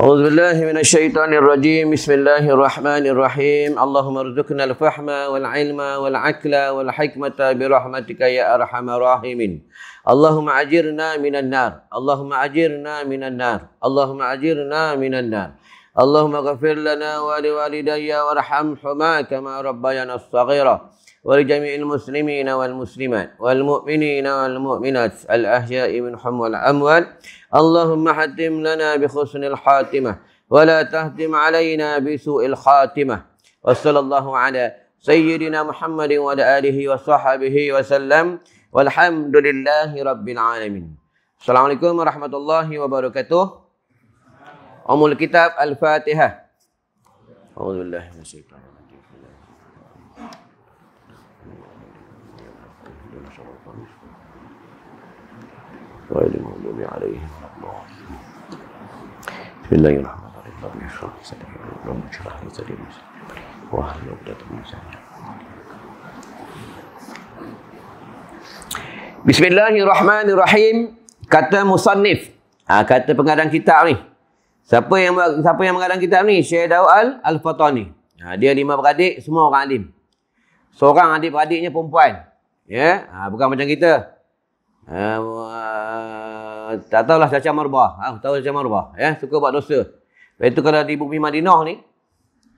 أعوذ بالله من الشيطان الرجيم بسم الله الرحمن الرحيم اللهم ارزقنا الفهم والعلم والعقل والحكمة برحمتك يا أرحم الراحمين اللهم أجرنا من النار اللهم أجرنا من النار اللهم أجرنا من النار اللهم اغفر لنا ولوالدي وارحمهما كما ربيانا الصغيرة ولجميع المسلمين والمسلمات والمؤمنين والمؤمنات الأحياء منهم والأموال اللهم حتم لنا بحسن الخاتمة ولا تهدم علينا بسوء الخاتمة وصلى الله على سيدنا محمد وعلى آله وصحبه وسلم والحمد لله رب العالمين السلام عليكم ورحمة الله وبركاته أم الكتاب الفاتحة أعوذ بالله من الشيطان غير المغلوب عليهم Bismillahirrahmanirrahim kata musannif ha, kata pengarang kitab ni siapa yang siapa yang mengarang kitab ni Syekh Daud Al Fatani ha, dia lima beradik semua orang alim seorang adik beradiknya perempuan ya ha, bukan macam kita Eh, tak tahulah macam marbah. Ha, ah, tahu macam marbah. Ya, suka buat dosa. Lepas itu kalau di bumi Madinah ni,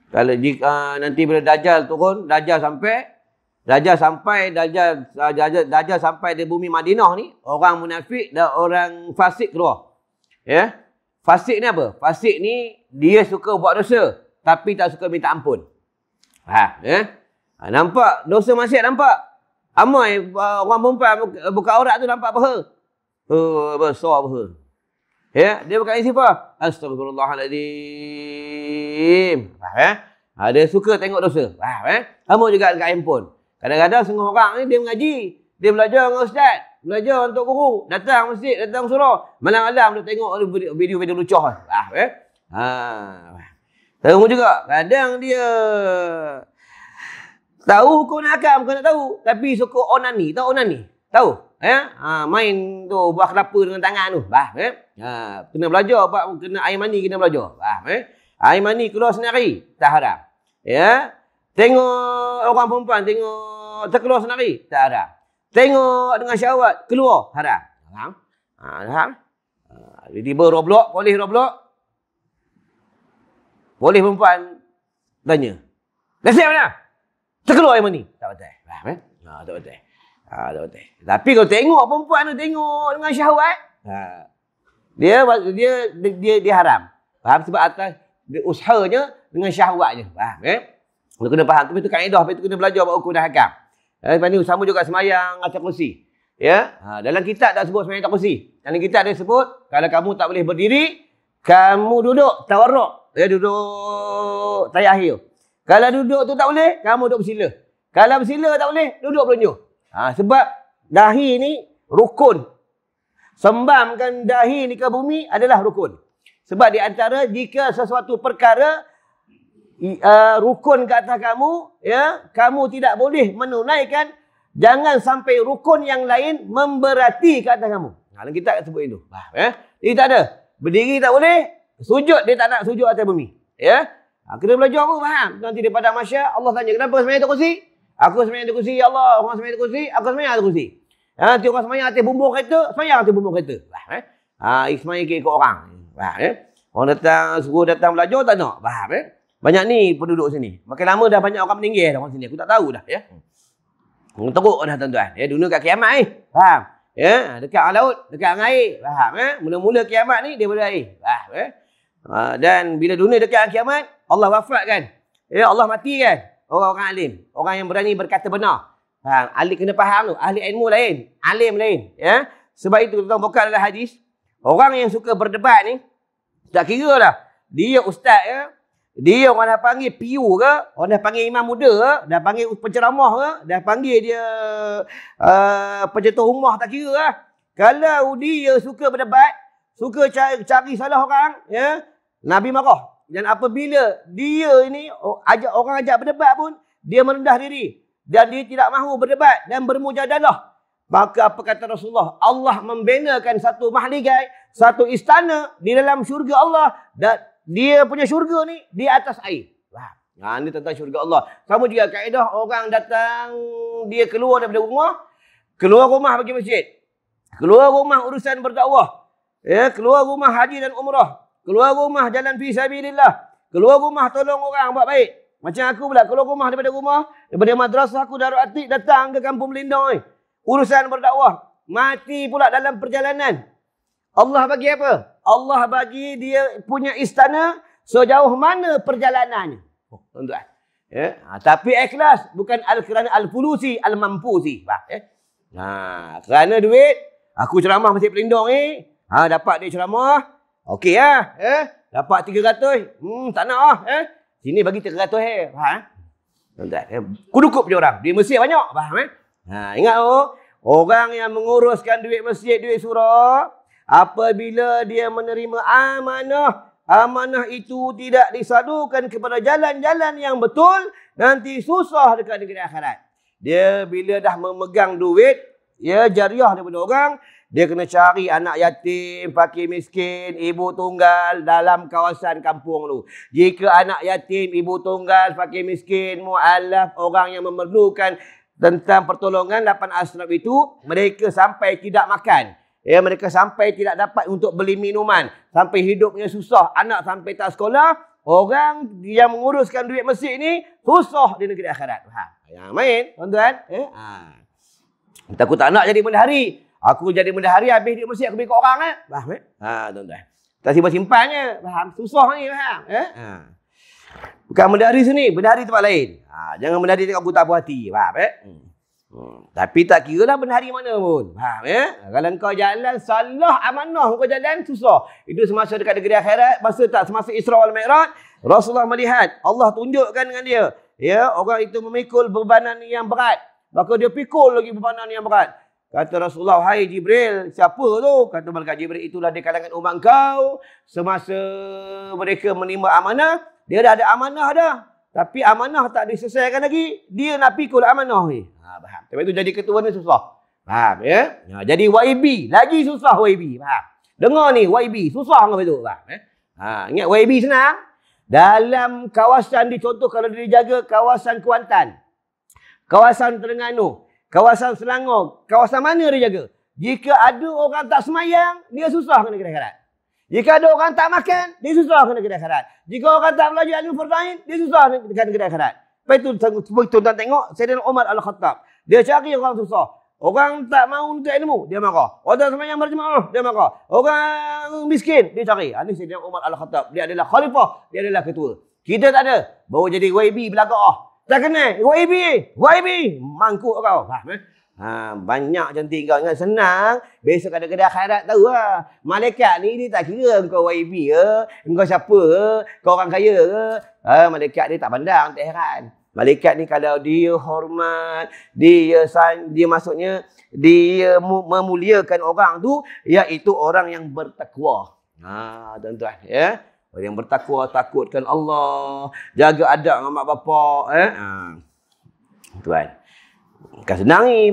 kalau jika, uh, nanti bila Dajjal turun, Dajjal sampai, Dajjal sampai, Dajjal, ah, Dajjal, Dajjal sampai di bumi Madinah ni, orang munafik dan orang fasik keluar. Ya, fasik ni apa? Fasik ni, dia suka buat dosa, tapi tak suka minta ampun. Ha, ya? Ha, nampak? Dosa masih nampak? Amoi ah, orang perempuan buka aurat tu nampak peha. Oh, besar peha. Ya, dia bukan istighfar. Astagfirullahalazim. Faham eh? Ha, dia suka tengok dosa. Faham eh? Sama juga dekat handphone. Kadang-kadang setengah orang ni dia mengaji. Dia belajar dengan ustaz. Belajar untuk guru. Datang masjid, datang surau, Malam-malam dia tengok video-video lucah. Faham eh? Ah, ha. Tengok juga. Kadang dia Tahu hukum akam bukan nak tahu. Tapi suka onani. Tahu onani? Tahu? Ya? Ha, main tu buah kelapa dengan tangan tu. Bah, Ya, Ha, kena belajar. Pak. Kena air mani kena belajar. Bah, eh? Air mani keluar sendiri. Tak haram. Ya? Tengok orang perempuan. Tengok keluar sendiri. Tak haram. Tengok dengan syahwat. Keluar. Haram. Faham? Ha, faham? Ha, tiba-tiba roblok. Boleh roblok. Boleh perempuan tanya. Dah siap dah? terkeluar air mani. Tak betul. Faham eh? Ha, tak betul. Ha, tak betul. Tapi kalau tengok perempuan tu tengok dengan syahwat, ha. Ah. dia, dia dia dia dia haram. Faham sebab atas usahanya dengan syahwatnya. Faham eh? Kalau kena faham tu itu kaedah, itu kena belajar buat hukum dan hakam. Eh, lepas ni sama juga semayang atas kursi. Ya. Ha, dalam kitab tak sebut semayang atas kursi. Dalam kitab dia sebut kalau kamu tak boleh berdiri, kamu duduk tawarruk. dia ya, duduk tayahil. Kalau duduk tu tak boleh, kamu duduk bersila. Kalau bersila tak boleh, duduk berlunjuk. Ha, sebab dahi ni rukun. Sembamkan dahi ni ke bumi adalah rukun. Sebab di antara jika sesuatu perkara uh, rukun ke atas kamu, ya, kamu tidak boleh menunaikan jangan sampai rukun yang lain memberati ke atas kamu. Dalam ha, kitab kita sebut itu. Ha, ya. Jadi tak ada. Berdiri tak boleh, sujud dia tak nak sujud atas bumi. Ya. Ha, kena belajar apa? Faham? Nanti daripada masya, Allah tanya, kenapa semayang tu kursi? Aku semayang tu kursi, ya Allah. Orang semayang tu kursi, aku semayang tu kursi. Ha, nanti orang semayang atas bumbu kereta, semayang atas bumbu kereta. Faham eh? Ha, semayang ke ikut orang. Faham eh? Orang datang, suruh datang belajar, tak nak. Faham eh? Banyak ni penduduk sini. Makin lama dah banyak orang meninggal dah orang sini. Aku tak tahu dah. Ya? Hmm. Teruk dah tuan-tuan. Ya, dunia kat kiamat ni. Eh? Faham? Ya, dekat laut, dekat air. Faham eh? Mula-mula kiamat ni daripada air. Faham eh? Ha, dan bila dunia dekat hari kiamat, Allah wafat kan? Eh Allah mati kan? Orang-orang alim. Orang yang berani berkata benar. Ha, ahli kena faham tu. Ahli ilmu lain. Alim lain. Ya? Sebab itu, tuan-tuan buka dalam hadis. Orang yang suka berdebat ni, tak kira lah. Dia ustaz ya? Dia orang dah panggil piu, ke? Orang dah panggil imam muda ke? Dah panggil penceramah ke? Dah panggil dia uh, pencetuh rumah tak kira lah. Kalau dia suka berdebat, suka cari, cari salah orang, ya? Nabi marah. Dan apabila dia ini ajak orang ajak berdebat pun, dia merendah diri. Dan dia tidak mahu berdebat dan bermujadalah. Maka apa kata Rasulullah? Allah membenarkan satu mahligai, satu istana di dalam syurga Allah. Dan dia punya syurga ni di atas air. Wah. Nah, ha, ini tentang syurga Allah. Sama juga kaedah orang datang, dia keluar daripada rumah. Keluar rumah pergi masjid. Keluar rumah urusan berdakwah. Ya, keluar rumah haji dan umrah. Keluar rumah jalan fi sabilillah. Keluar rumah tolong orang buat baik. Macam aku pula keluar rumah daripada rumah, daripada madrasah aku Darul Atik datang ke kampung Melindong ni. Urusan berdakwah. Mati pula dalam perjalanan. Allah bagi apa? Allah bagi dia punya istana sejauh mana perjalanannya. Oh, tuan-tuan. Ya. Ha, tapi ikhlas bukan al kerana al fulusi al mampu si. Ha, ya. ha, kerana duit aku ceramah masih pelindung ni, eh. ha, dapat dia ceramah, Okey ya, eh? Dapat tiga 300. Hmm, tak nak ah, eh? Sini bagi 300 eh. Faham? Tuan-tuan, eh? kudukup dia orang. Duit masjid banyak, faham eh? Ha, ingat oh, orang yang menguruskan duit masjid, duit surau, apabila dia menerima amanah, amanah itu tidak disadukan kepada jalan-jalan yang betul, nanti susah dekat negeri akhirat. Dia bila dah memegang duit, ya jariah daripada orang, dia kena cari anak yatim, fakir miskin, ibu tunggal dalam kawasan kampung lu. Jika anak yatim, ibu tunggal, fakir miskin, mu'alaf, orang yang memerlukan tentang pertolongan lapan asnaf itu, mereka sampai tidak makan. Ya, mereka sampai tidak dapat untuk beli minuman. Sampai hidupnya susah. Anak sampai tak sekolah, orang yang menguruskan duit masjid ni susah di negeri akhirat. Ha. Yang main, tuan-tuan. Eh? Ha. Takut tak nak jadi benda hari. Aku jadi benda hari habis duit mesti aku bagi kat orang eh. Faham eh? Ha tuan-tuan. Tak sibuk simpannya. Faham? Susah ni faham? Eh? Ha. Bukan benda hari sini, benda hari tempat lain. Ha jangan benda hari dekat buta buah hati. Faham eh? Hmm. Hmm. Tapi tak kira lah benda hari mana pun. Faham eh? Ha, kalau kau jalan salah amanah kau jalan susah. Itu semasa dekat negeri akhirat, masa tak semasa Isra wal Mikraj, Rasulullah melihat Allah tunjukkan dengan dia. Ya, orang itu memikul bebanan yang berat. Maka dia pikul lagi bebanan yang berat. Kata Rasulullah, hai Jibril, siapa tu? Kata Malaikat Jibril, itulah di kalangan umat kau. Semasa mereka menerima amanah, dia dah ada amanah dah. Tapi amanah tak diselesaikan lagi, dia nak pikul amanah ni. Ha, faham. Tapi itu jadi ketua ni susah. Faham ya? ya jadi YB, lagi susah YB. Faham? Dengar ni, YB, susah dengan itu. Faham ya? Ha, ingat YB senang? Dalam kawasan, contoh kalau dia jaga kawasan Kuantan, kawasan Terengganu, Kawasan Selangor, kawasan mana dia jaga? Jika ada orang tak semayang, dia susah kena kira-kira. Jika ada orang tak makan, dia susah kena kira akhirat. Jika orang tak belajar ilmu pertanian dia susah kena kira akhirat. Lepas itu, sebuah itu tuan tengok, Sayyidina Umar Al-Khattab. Dia cari orang susah. Orang tak mahu untuk ilmu, dia marah. Orang tak semayang berjemaah, dia marah. Orang miskin, dia cari. Ini ah, Sayyidina Umar Al-Khattab. Dia adalah khalifah, dia adalah ketua. Kita tak ada. bawa jadi YB belakang. Ah. Tak kenal. YB. YB. Mangkuk kau. Faham Ha, banyak cantik kau ingat senang Besok kadang-kadang akhirat tahu lah Malaikat ni dia tak kira kau YB ke kau siapa ke Kau orang kaya ke ha, Malaikat dia tak pandang tak heran Malaikat ni kalau dia hormat Dia san, dia maksudnya Dia memuliakan orang tu Iaitu orang yang bertakwa Ha, tuan-tuan ya? Orang yang bertakwa takutkan Allah. Jaga adab dengan mak bapak. Eh? Ha. Tuan. Bukan senang ni, Eh?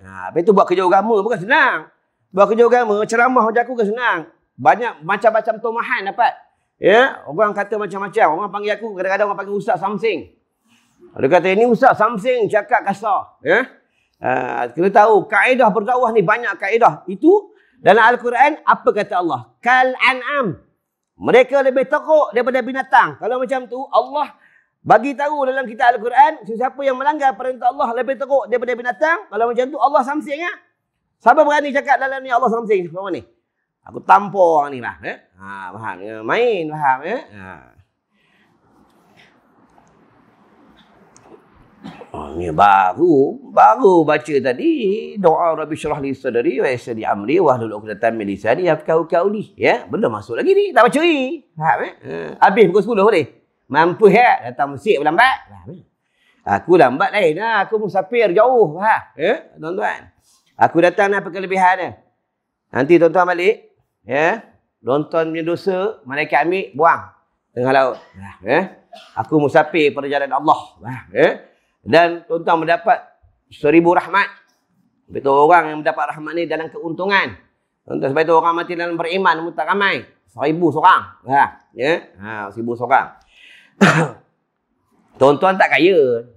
Ha. Lepas tu buat kerja agama bukan senang. Buat kerja agama, ceramah macam aku kan senang. Banyak macam-macam tomahan dapat. Ya, orang kata macam-macam. Orang panggil aku, kadang-kadang orang panggil Ustaz something. Dia kata, ini Ustaz something, cakap kasar. Ya? Ha, kita tahu, kaedah berdakwah ni banyak kaedah. Itu dalam Al-Quran, apa kata Allah? Kal an'am. Mereka lebih teruk daripada binatang. Kalau macam tu, Allah bagi tahu dalam kita Al-Quran, siapa yang melanggar perintah Allah lebih teruk daripada binatang. Kalau macam tu, Allah samsing ya? Ha? Siapa berani cakap dalam ni Allah samsing? Siapa ni? Aku tampar orang ni lah. Eh? Ha, faham? Main, faham? Eh? Ha. ini ha, baru baru baca tadi doa Rabbi syrah li sadri wa yassir amri wa hlul 'uqdatam min lisani yafqahu qawli ya belum masuk lagi ni tak baca ha, ni faham eh ha, habis pukul 10 boleh mampu ya datang masjid lambat aku lambat lain nah aku musafir jauh faham eh? Ya, tuan-tuan aku datang nak lah apa kelebihannya nanti tuan-tuan balik ya nonton punya dosa malaikat ambil buang tengah laut ya eh? aku musafir perjalanan Allah faham eh? Ya. Dan tuan-tuan mendapat seribu rahmat. Betul orang yang mendapat rahmat ni dalam keuntungan. Tuan-tuan sebab itu orang mati dalam beriman pun tak ramai. Seribu seorang. Ha, ya? Ha, seribu seorang. tuan-tuan tak kaya.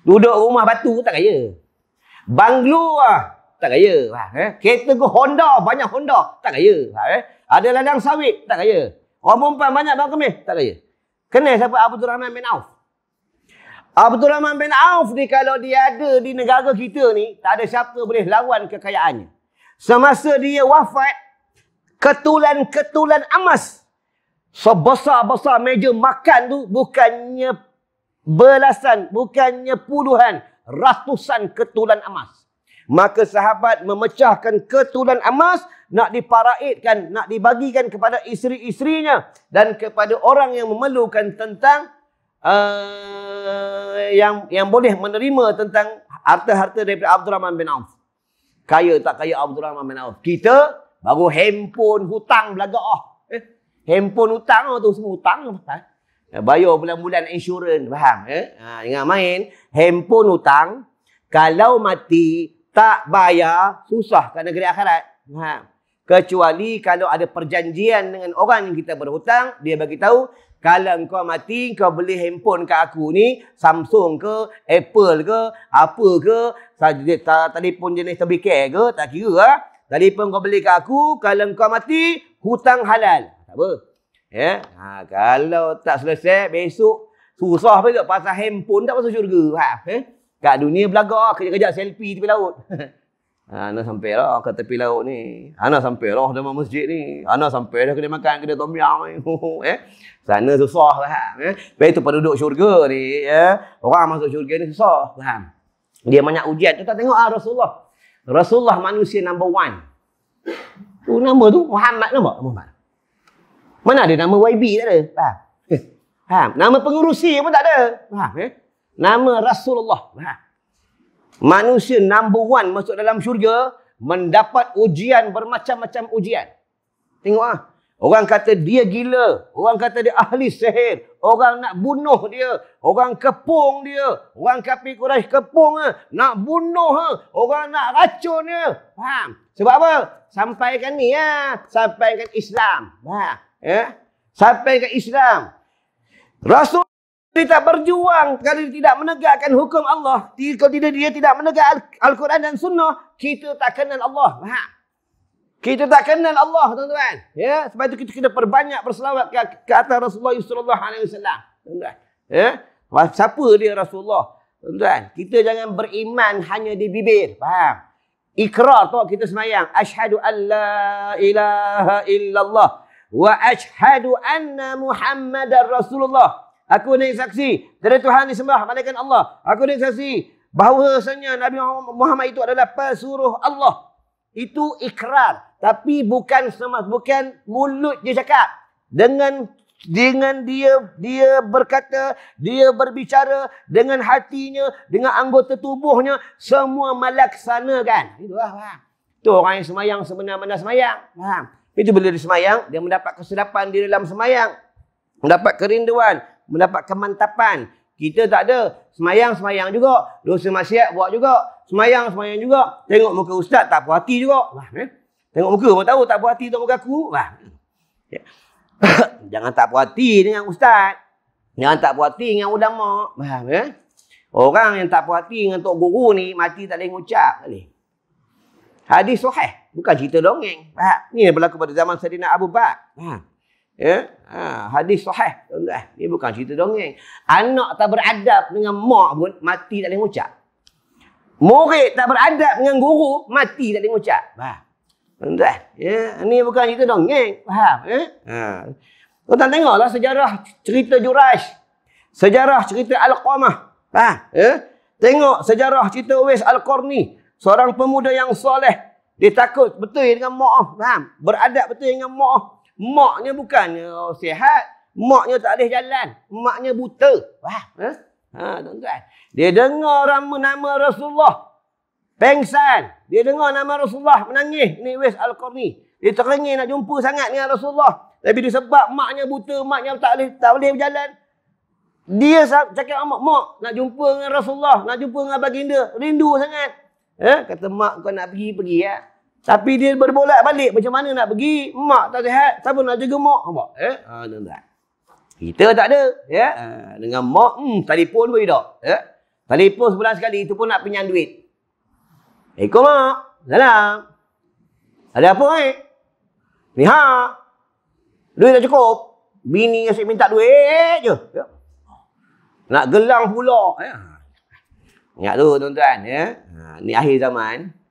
Duduk rumah batu tak kaya. Banglo lah. Tak kaya. Ha, eh? Kereta ke Honda. Banyak Honda. Tak kaya. Ha, eh? Ada ladang sawit. Tak kaya. Orang perempuan banyak bangkemeh. Tak kaya. Kenal siapa Abdul Rahman bin Auf? Abdul Rahman bin Auf ni kalau dia ada di negara kita ni, tak ada siapa boleh lawan kekayaannya. Semasa dia wafat, ketulan-ketulan emas sebesar-besar meja makan tu bukannya belasan, bukannya puluhan, ratusan ketulan emas. Maka sahabat memecahkan ketulan emas nak diparaidkan, nak dibagikan kepada isteri-isterinya dan kepada orang yang memerlukan tentang Eh, yang yang boleh menerima tentang harta-harta daripada Abdul Rahman bin Auf. Kaya tak kaya Abdul Rahman bin Auf. Kita baru handphone hutang belaga ah. Oh. Eh? Handphone hutang oh, tu semua hutang eh? eh bayar bulan-bulan insurans, faham? Eh? Ha, ingat main, handphone hutang, kalau mati, tak bayar, susah ke negeri akhirat. Faham? Kecuali kalau ada perjanjian dengan orang yang kita berhutang, dia bagi tahu, kalau engkau mati kau beli handphone kat aku ni Samsung ke Apple ke apa ke tadi pun jenis tabi ke tak kira lah ha? telefon kau beli kat aku kalau engkau mati hutang halal tak apa ya ha, kalau tak selesai besok susah pasal handphone tak masuk syurga ha, eh? kat dunia belagak kerja-kerja selfie tepi laut Ah, Ana sampai lah ke tepi laut ni. Ana sampai lah dalam masjid ni. Ana sampai dah kedai makan kedai tom yam ni. Oh, eh? Sana susah lah. Eh? Lepas itu penduduk syurga ni. Eh? Orang masuk syurga ni susah. Faham? Dia banyak ujian. Tu tengok ah, Rasulullah. Rasulullah manusia number one. Tu nama tu Muhammad nama? Lah, Muhammad. Mana ada nama YB tak ada? Faham? Eh, faham? Nama pengurusi pun tak ada. Faham? Eh? Nama Rasulullah. Faham? manusia number one masuk dalam syurga mendapat ujian bermacam-macam ujian. Tengok ah. Orang kata dia gila. Orang kata dia ahli sihir. Orang nak bunuh dia. Orang kepung dia. Orang kapi Quraisy kepung eh, Nak bunuh eh, Orang nak racun dia. Faham? Sebab apa? Sampaikan ni ah. Sampaikan Islam. Ha. Ya. Sampaikan Islam. Rasul dia tak berjuang kerana dia tidak menegakkan hukum Allah. Kalau tidak dia tidak menegak Al-Quran dan Sunnah, kita tak kenal Allah. Ha. Kita tak kenal Allah, tuan-tuan. Ya, sebab itu kita kena perbanyak berselawat ke, ke atas Rasulullah SAW. alaihi wasallam. Tuan-tuan. Ya. Siapa dia Rasulullah? Tuan-tuan, kita jangan beriman hanya di bibir. Faham? Ikrar tu kita semayang. Ashadu an la ilaha illallah. Wa ashadu anna muhammadan rasulullah. Aku naik saksi. Dari Tuhan disembah. malaikat Allah. Aku naik saksi. Bahawasanya Nabi Muhammad itu adalah pesuruh Allah. Itu ikrar. Tapi bukan semas. Bukan mulut dia cakap. Dengan dengan dia dia berkata, dia berbicara dengan hatinya, dengan anggota tubuhnya, semua melaksanakan. Itulah, faham? Itu orang yang semayang sebenarnya semayang. Faham? Itu bila dia semayang, dia mendapat kesedapan di dalam semayang. Mendapat kerinduan mendapat kemantapan. Kita tak ada. Semayang-semayang juga. Dosa maksiat buat juga. Semayang-semayang juga. Tengok muka ustaz tak puas hati juga. Wah, eh? Tengok muka pun tahu tak puas hati tengok muka aku. Wah. Ya. Jangan tak puas hati dengan ustaz. Jangan tak puas hati dengan ulama. Wah, eh? Ya? Orang yang tak puas hati dengan tok guru ni mati tak boleh ngucap. Ni. Hadis sahih. Bukan cerita dongeng. Ha. Ni berlaku pada zaman Sayyidina Abu Bakar. Ha. Ya? Ha, hadis sahih, tuan-tuan. Ini bukan cerita dongeng. Anak tak beradab dengan mak pun mati tak boleh ucap. Murid tak beradab dengan guru mati tak boleh ucap. Faham? Tuan-tuan, ya, ini bukan cerita dongeng. Faham? Ya? Ha. Tuan-tuan tengoklah sejarah cerita Juraj. Sejarah cerita Al-Qamah. Faham? Ya? Tengok sejarah cerita Uwais Al-Qarni. Seorang pemuda yang soleh. Dia takut betul dengan mu'ah. Faham? Beradab betul dengan mu'ah maknya bukan, oh, sihat maknya tak boleh jalan maknya buta wah ha tuan-tuan dia dengar nama nama Rasulullah pengsan dia dengar nama Rasulullah menangis ni wes al-Qarni dia teringin nak jumpa sangat dengan Rasulullah tapi disebab maknya buta maknya tak boleh tak boleh berjalan dia cakap mak mak nak jumpa dengan Rasulullah nak jumpa dengan baginda rindu sangat eh kata mak kau nak pergi pergi ya tapi dia berbolak balik macam mana nak pergi? Mak tak sihat, siapa nak jaga mak? Apa? Ha, eh? Ha, tak, tak. Kita tak ada, ya. Ha, dengan mak, hmm, telefon boleh tak. Ya. Telefon sebulan sekali itu pun nak pinjam duit. Eh, kau mak. Salam. Ada apa, eh? Ni ha. Duit tak cukup. Bini asyik minta duit eh, je. Ya. Nak gelang pula, ya. Ingat tu, tuan-tuan, ya. Ha, ni akhir zaman.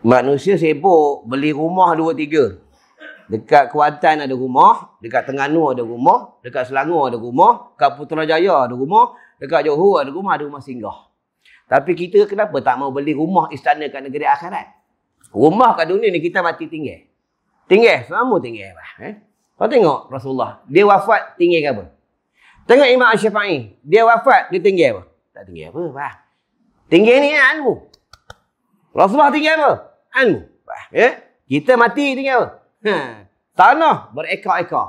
Manusia sibuk beli rumah dua tiga. Dekat Kuantan ada rumah, dekat Terengganu ada rumah, dekat Selangor ada rumah, dekat Putrajaya ada rumah, dekat Johor ada rumah, ada rumah singgah. Tapi kita kenapa tak mau beli rumah istana kat negeri akhirat? Rumah kat dunia ni kita mati tinggal. Tinggal, selama tinggal. Eh? Kau tengok Rasulullah, dia wafat tinggal ke apa? Tengok Imam Syafi'i, dia wafat, dia tinggal apa? Tak tinggal apa, bah. Tinggal ni ilmu. Rasulullah tinggal apa? an. Ya? Kita mati tinggal. Ha. Tanah berekor-ekor.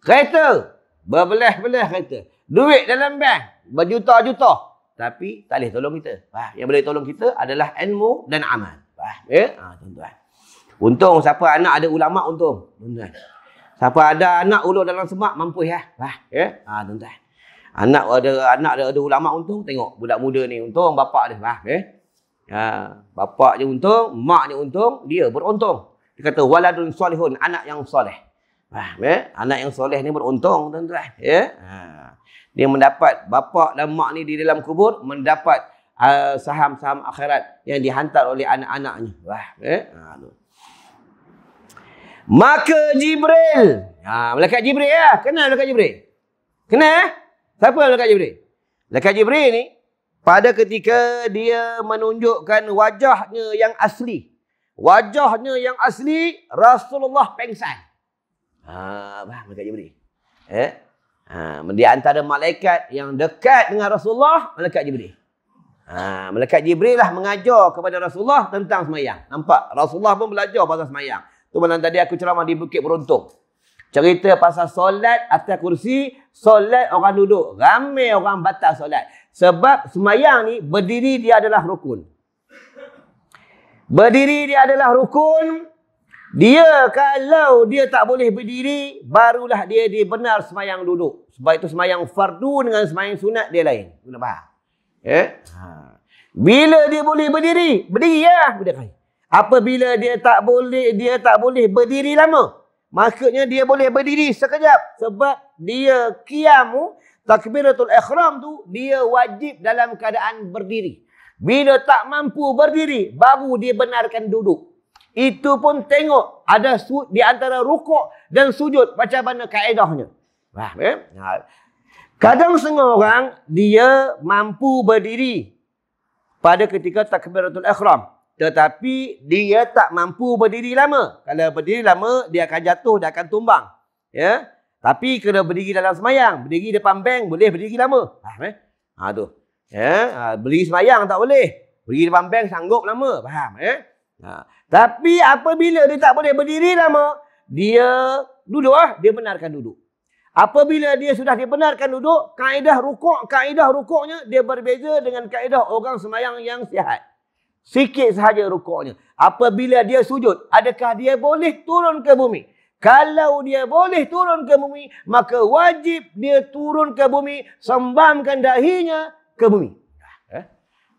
Kereta berbelah-belah kereta. Duit dalam bank berjuta-juta. Tapi tak boleh tolong kita. Bah. Yang boleh tolong kita adalah ilmu dan amal. Bah. Ya? Ha, tuan-tuan. Untung siapa anak ada ulama untung. Tuan-tuan. Siapa ada anak ulu dalam semak mampu ya. Bah. Ya? Ha, tuan-tuan. Anak ada anak ada, ada ulama untung tengok budak muda ni untung bapak dia. Bah. Ya? Ha, bapak dia untung, mak dia untung, dia beruntung. Dia kata waladun solihun, anak yang soleh. Faham ya? Anak yang soleh ni beruntung tuan-tuan. Ya? Ha. Dia mendapat bapak dan mak ni di dalam kubur mendapat uh, saham-saham uh, akhirat yang dihantar oleh anak-anaknya. Wah, eh? Ha, tu. Maka Jibril. Ha, malaikat Jibril ya. Kenal malaikat Jibril? Kenal? Eh? Siapa malaikat Jibril? Malaikat Jibril ni pada ketika dia menunjukkan wajahnya yang asli. Wajahnya yang asli Rasulullah pengsan. Ha bah macam Jibril. Eh? Ha di antara malaikat yang dekat dengan Rasulullah malaikat Jibril. Ha malaikat Jibril lah mengajar kepada Rasulullah tentang semayang. Nampak Rasulullah pun belajar pasal semayang. Tu malam tadi aku ceramah di Bukit Beruntung. Cerita pasal solat atas kursi, solat orang duduk. Ramai orang batal solat. Sebab semayang ni berdiri dia adalah rukun. Berdiri dia adalah rukun. Dia kalau dia tak boleh berdiri, barulah dia dibenar semayang duduk. Sebab itu semayang fardu dengan semayang sunat dia lain. Kena faham? Eh? Bila dia boleh berdiri, berdiri ya. Berdiri. Apabila dia tak boleh dia tak boleh berdiri lama, maksudnya dia boleh berdiri sekejap sebab dia kiamu takbiratul ihram tu dia wajib dalam keadaan berdiri. Bila tak mampu berdiri baru dia benarkan duduk. Itu pun tengok ada di antara rukuk dan sujud macam mana kaedahnya. Wah, eh? Ha. Kadang setengah orang dia mampu berdiri pada ketika takbiratul ihram tetapi dia tak mampu berdiri lama. Kalau berdiri lama dia akan jatuh, dia akan tumbang. Ya. Yeah? Tapi kena berdiri dalam semayang. Berdiri depan bank boleh berdiri lama. Faham eh? Ha tu. Ya, ha, berdiri semayang tak boleh. Berdiri depan bank sanggup lama. Faham eh? Ha. Tapi apabila dia tak boleh berdiri lama, dia duduk ah, dia benarkan duduk. Apabila dia sudah dibenarkan duduk, kaedah rukuk, kaedah rukuknya dia berbeza dengan kaedah orang semayang yang sihat. Sikit sahaja rukuknya. Apabila dia sujud, adakah dia boleh turun ke bumi? Kalau dia boleh turun ke bumi, maka wajib dia turun ke bumi, sembamkan dahinya ke bumi. Eh?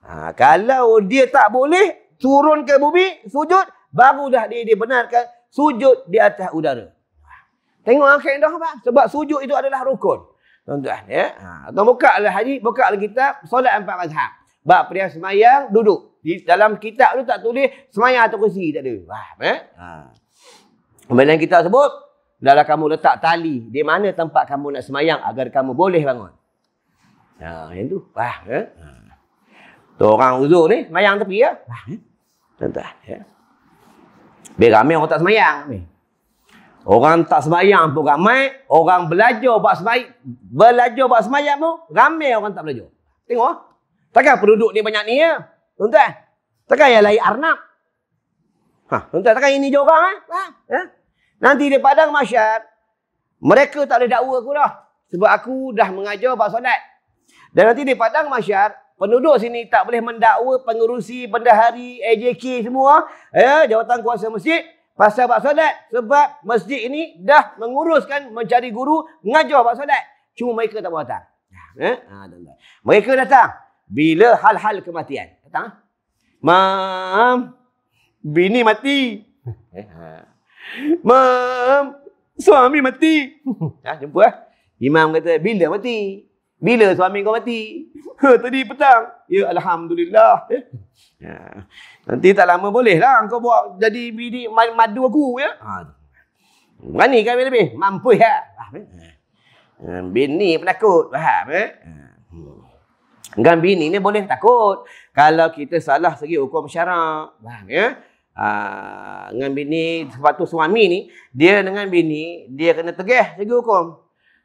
Ha, kalau dia tak boleh turun ke bumi, sujud, dah dia dibenarkan sujud di atas udara. Tengok akhir dah, Pak. Sebab sujud itu adalah rukun. Tuan-tuan, ya. Ha, tuan buka lah haji, buka lah kitab, solat empat mazhab. Bab pria semayang, duduk. Di dalam kitab tu tak tulis semayang atau kursi, tak ada. Wah, eh? Ha. Kemudian yang kita sebut, adalah kamu letak tali, di mana tempat kamu nak semayang agar kamu boleh bangun. Ha, yang tu. Wah, ya. Eh? Ha. Tu orang uzur ni, semayang tepi ya. Wah, ya. Tentah, ya. Biar ramai orang tak semayang. Ramai. Orang tak semayang pun ramai. Orang belajar buat semayang. Belajar buat semayang pun ramai orang tak belajar. Tengok. Ah. Takkan penduduk ni banyak ni ya. Tuan-tuan. Takkan yang lain arnab. Ha, tuan-tuan takkan ini je orang eh? Ha? Ya? Nanti di padang masyar, mereka tak boleh dakwa aku dah. Sebab aku dah mengajar buat solat. Dan nanti di padang masyar, penduduk sini tak boleh mendakwa pengurusi, bendahari, AJK semua. Ya, jawatan kuasa masjid. Pasal buat solat. Sebab masjid ini dah menguruskan mencari guru, mengajar buat solat. Cuma mereka tak berhantar. Ya? Eh? Ha, mereka datang. Bila hal-hal kematian. Datang. Eh? Ma'am. Bini mati. Eh, ha. Mam, suami mati. Ya, jumpa lah. Imam kata, bila mati? Bila suami kau mati? Ha, tadi petang. Ya, Alhamdulillah. Eh. Ya. Nanti tak lama boleh lah kau buat jadi bini madu aku. Ya? Berani kan lebih-lebih? Mampu ya. Ah, bini penakut. Faham? Eh? Dengan hmm. bini ni boleh takut. Kalau kita salah segi hukum syarak. Faham? Ya? Ah, dengan bini sebab tu suami ni dia dengan bini dia kena tegah segi hukum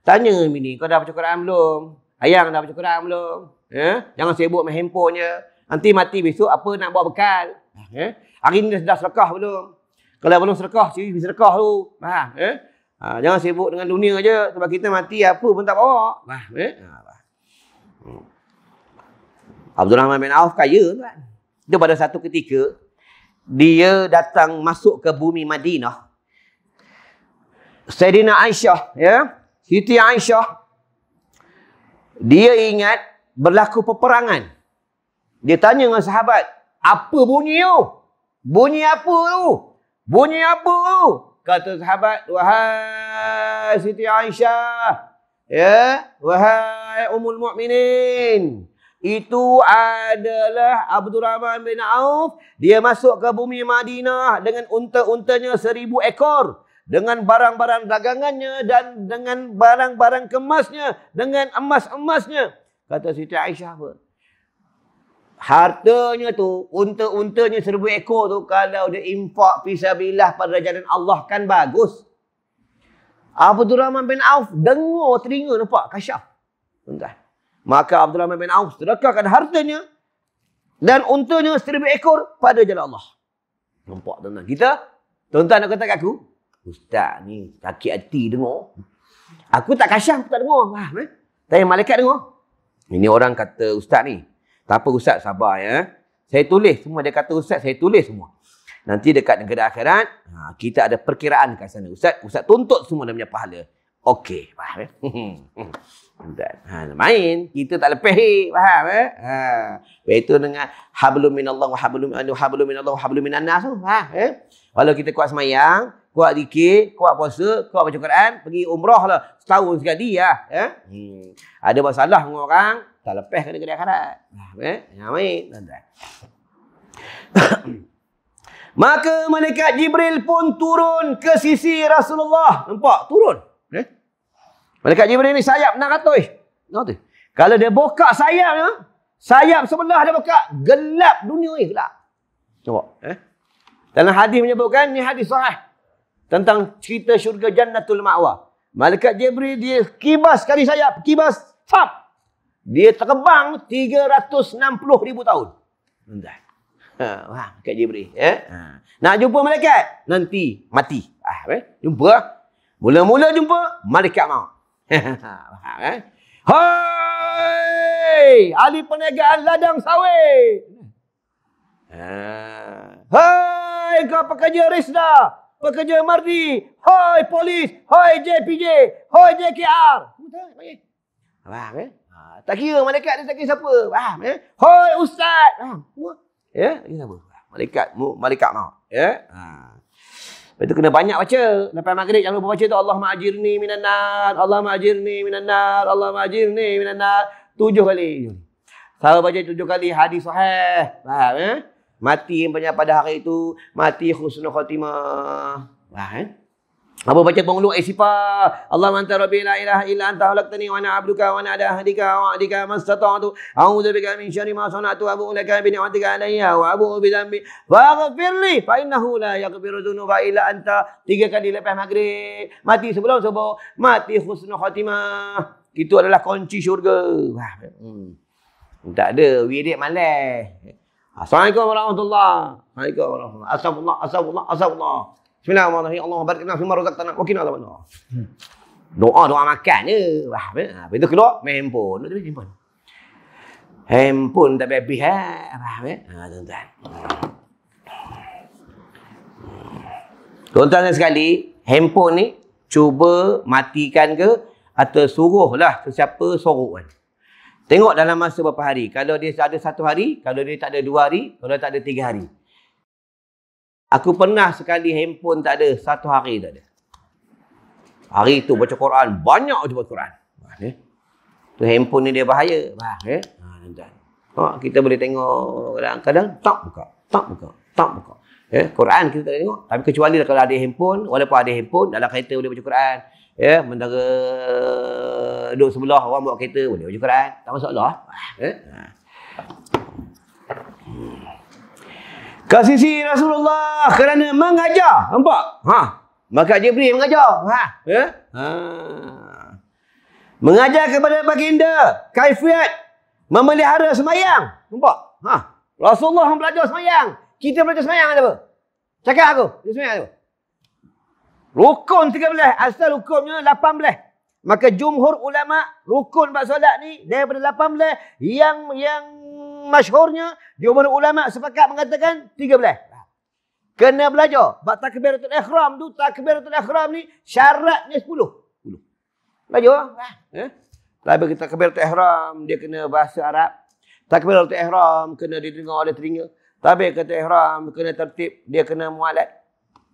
tanya bini kau dah baca Quran belum ayang dah baca Quran belum eh? jangan sibuk main handphone je nanti mati besok apa nak buat bekal eh? hari ni dah serakah belum kalau belum serakah sibuk serakah tu faham eh? Ha, jangan sibuk dengan dunia je sebab kita mati apa pun tak bawa faham eh? ha, hmm. Abdul Rahman bin Auf kaya tuan. Dia pada satu ketika, dia datang masuk ke bumi Madinah. Sayyidina Aisyah, ya. Siti Aisyah dia ingat berlaku peperangan. Dia tanya dengan sahabat, "Apa bunyi tu? Bunyi apa tu? Bunyi apa tu?" Kata sahabat, "Wahai Siti Aisyah, ya, wahai Ummul Mukminin, itu adalah Abdul Rahman bin Auf. Dia masuk ke bumi Madinah dengan unta-untanya seribu ekor. Dengan barang-barang dagangannya dan dengan barang-barang kemasnya. Dengan emas-emasnya. Kata Siti Aisyah pun. Hartanya tu, unta-untanya seribu ekor tu kalau dia infak fisabilah pada jalan Allah kan bagus. Abdul Rahman bin Auf dengar, teringat nampak, kasyaf. Tuan-tuan. Maka Abdullah bin Auf sedekahkan hartanya dan untungnya seribu ekor pada jalan Allah. Nampak tuan-tuan. Kita, tuan-tuan nak kata kat aku, Ustaz ni sakit hati dengar. Aku tak kasih, aku tak dengar. Ha, eh? Tanya malaikat dengar. Ini orang kata Ustaz ni. Tak apa Ustaz, sabar ya. Saya tulis semua. Dia kata Ustaz, saya tulis semua. Nanti dekat negara akhirat, ha, kita ada perkiraan kat sana. Ustaz, Ustaz tuntut semua dia punya pahala. Okey, faham ya? Dan, ha, main. Kita tak lepih. Faham eh? Ha. Begitu dengan hablum minallah wa hablum anu hablum minallah wa hablum minannas tu. Ha, eh? Walau kita kuat semayang, kuat zikir, kuat puasa, kuat baca Quran, pergi umrah lah. Setahun sekali ya. Eh? Hmm. Ada masalah dengan orang, tak lepih kena kena akhirat. Eh? Ha, main. Dan, dan. Maka malaikat Jibril pun turun ke sisi Rasulullah. Nampak? Turun. Malaikat Jibril ni sayap nak ratus. Tengok eh. tu. Kalau dia buka sayap ya. Sayap sebelah dia buka. Gelap dunia ni eh, gelap. Cuba. Eh? Dalam hadis menyebutkan. Ni hadis sahih. Tentang cerita syurga jannatul ma'wa. Malaikat Jibril dia kibas sekali sayap. Kibas. Sap. Dia terbang 360 ribu tahun. Entah. Ha, wah, Malaikat Jibril. Eh? Ha. ha. Nak jumpa malaikat? Nanti mati. Ah, eh? Jumpa. Mula-mula jumpa, malaikat maut kan? Eh? Hai! Ahli perniagaan ladang sawit. Hai, ah. kau pekerja Rizda. Pekerja Mardi. Hai, polis. Hai, JPJ. Hai, JKR. Faham, eh? Ah, tak kira malaikat ni tak kira siapa. Faham, eh? Hai, ustaz. Faham, tak ya, ini apa? Malaikat, malaikat mak. Ya? Yeah? Lepas tu kena banyak baca. Lepas maghrib jangan lupa baca tu Allah ma'ajirni minan nar. Allah ma'ajirni minan nar. Allah ma'ajirni minan nar. Tujuh kali. Kalau baca tujuh kali hadis sahih. Faham eh? Mati yang pada hari itu. Mati khusnul khatimah. Faham eh? Apa baca pengulu Aisyfa? Eh, Allah manta rabbi la ilaha illa anta khalaqtani wa ana abduka wa ana ahdika wa ahdika mastata'tu. A'udzu bika min syarri ma sana'tu wa abu'u laka bi ni'matika 'alayya wa abu'u bi dhanbi. Faghfir li fa innahu la yaghfiru dhunuba illa anta. Tiga kali lepas maghrib. Mati sebelum subuh. Mati husnul khatimah. Itu adalah kunci syurga. Wah. Hmm. Tak ada wirid malas. Assalamualaikum warahmatullahi. Waalaikumsalam. Assalamualaikum warahmatullahi. Assalamualaikum Bismillahirrahmanirrahim. Allah barik lana fima razaqtana wa qina adzabannar. Hmm. Doa doa makan je. Wah, apa ha, itu keluar main handphone. Tak handphone. Handphone tak habis ha. Wah, ha tuan-tuan. Tuan-tuan sekali, handphone ni cuba matikan ke atau suruh suruhlah sesiapa sorok kan. Tengok dalam masa berapa hari. Kalau dia ada satu hari, kalau dia tak ada dua hari, kalau dia tak ada tiga hari. Aku pernah sekali handphone tak ada, satu hari tak ada. Hari tu baca Quran, banyak je baca Quran. Tu handphone ni dia bahaya. Ha, ha, kita boleh tengok kadang-kadang tak buka, tak buka, tak buka. eh? Quran kita tak tengok. Tapi kecuali lah kalau ada handphone, walaupun ada handphone, dalam kereta boleh baca Quran. Ya, eh? mendara duduk sebelah orang bawa kereta boleh baca Quran. Tak masalah. eh? kasih si Rasulullah kerana mengajar. Nampak? Ha. Maka Jibril mengajar. Ha. Ya? Ha. Mengajar kepada baginda kaifiat memelihara semayang. Nampak? Ha. Rasulullah belajar semayang. Kita belajar semayang ada apa? Cakap aku. Dia semayang ada apa? Rukun 13. Asal hukumnya 18. Maka jumhur ulama rukun buat solat ni daripada 18 yang yang masyhurnya di umur ulama sepakat mengatakan 13. Kena belajar. Bab takbiratul ihram tu takbiratul ihram ni syaratnya 10. 10. Belajar. Eh? lah. Tapi kita takbiratul ihram dia kena bahasa Arab. Takbiratul ihram kena didengar oleh telinga. Tapi kata ihram kena tertib, dia kena mualat.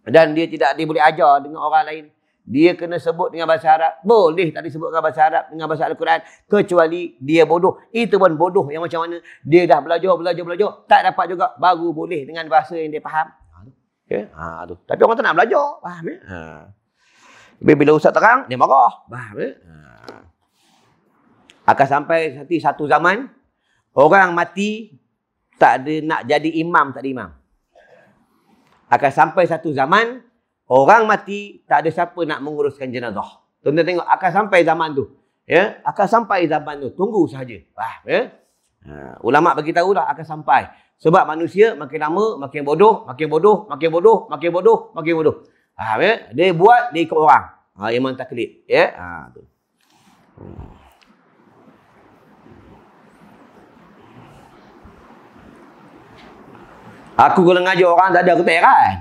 Dan dia tidak dia boleh ajar dengan orang lain dia kena sebut dengan bahasa Arab. Boleh tak dengan bahasa Arab dengan bahasa Al-Quran. Kecuali dia bodoh. Itu pun bodoh yang macam mana. Dia dah belajar, belajar, belajar. Tak dapat juga. Baru boleh dengan bahasa yang dia faham. Ha, okay? Ha, tu. Tapi orang tak nak belajar. Faham ya? Ha. bila Ustaz terang, dia marah. Faham ya? Ha. Akan sampai satu zaman. Orang mati. Tak ada nak jadi imam, tak ada imam. Akan sampai satu zaman. Orang mati, tak ada siapa nak menguruskan jenazah. Tonton tengok, akan sampai zaman tu. Ya, akan sampai zaman tu. Tunggu saja. Wah, ya. Uh, ulama bagi tahu dah akan sampai. Sebab manusia makin lama makin bodoh, makin bodoh, makin bodoh, makin bodoh, makin bodoh. Ah, ya? dia buat dia ikut orang. Ha, uh, iman taklid, ya. Ha, tu. Aku kena ngaji orang tak ada aku tak heran.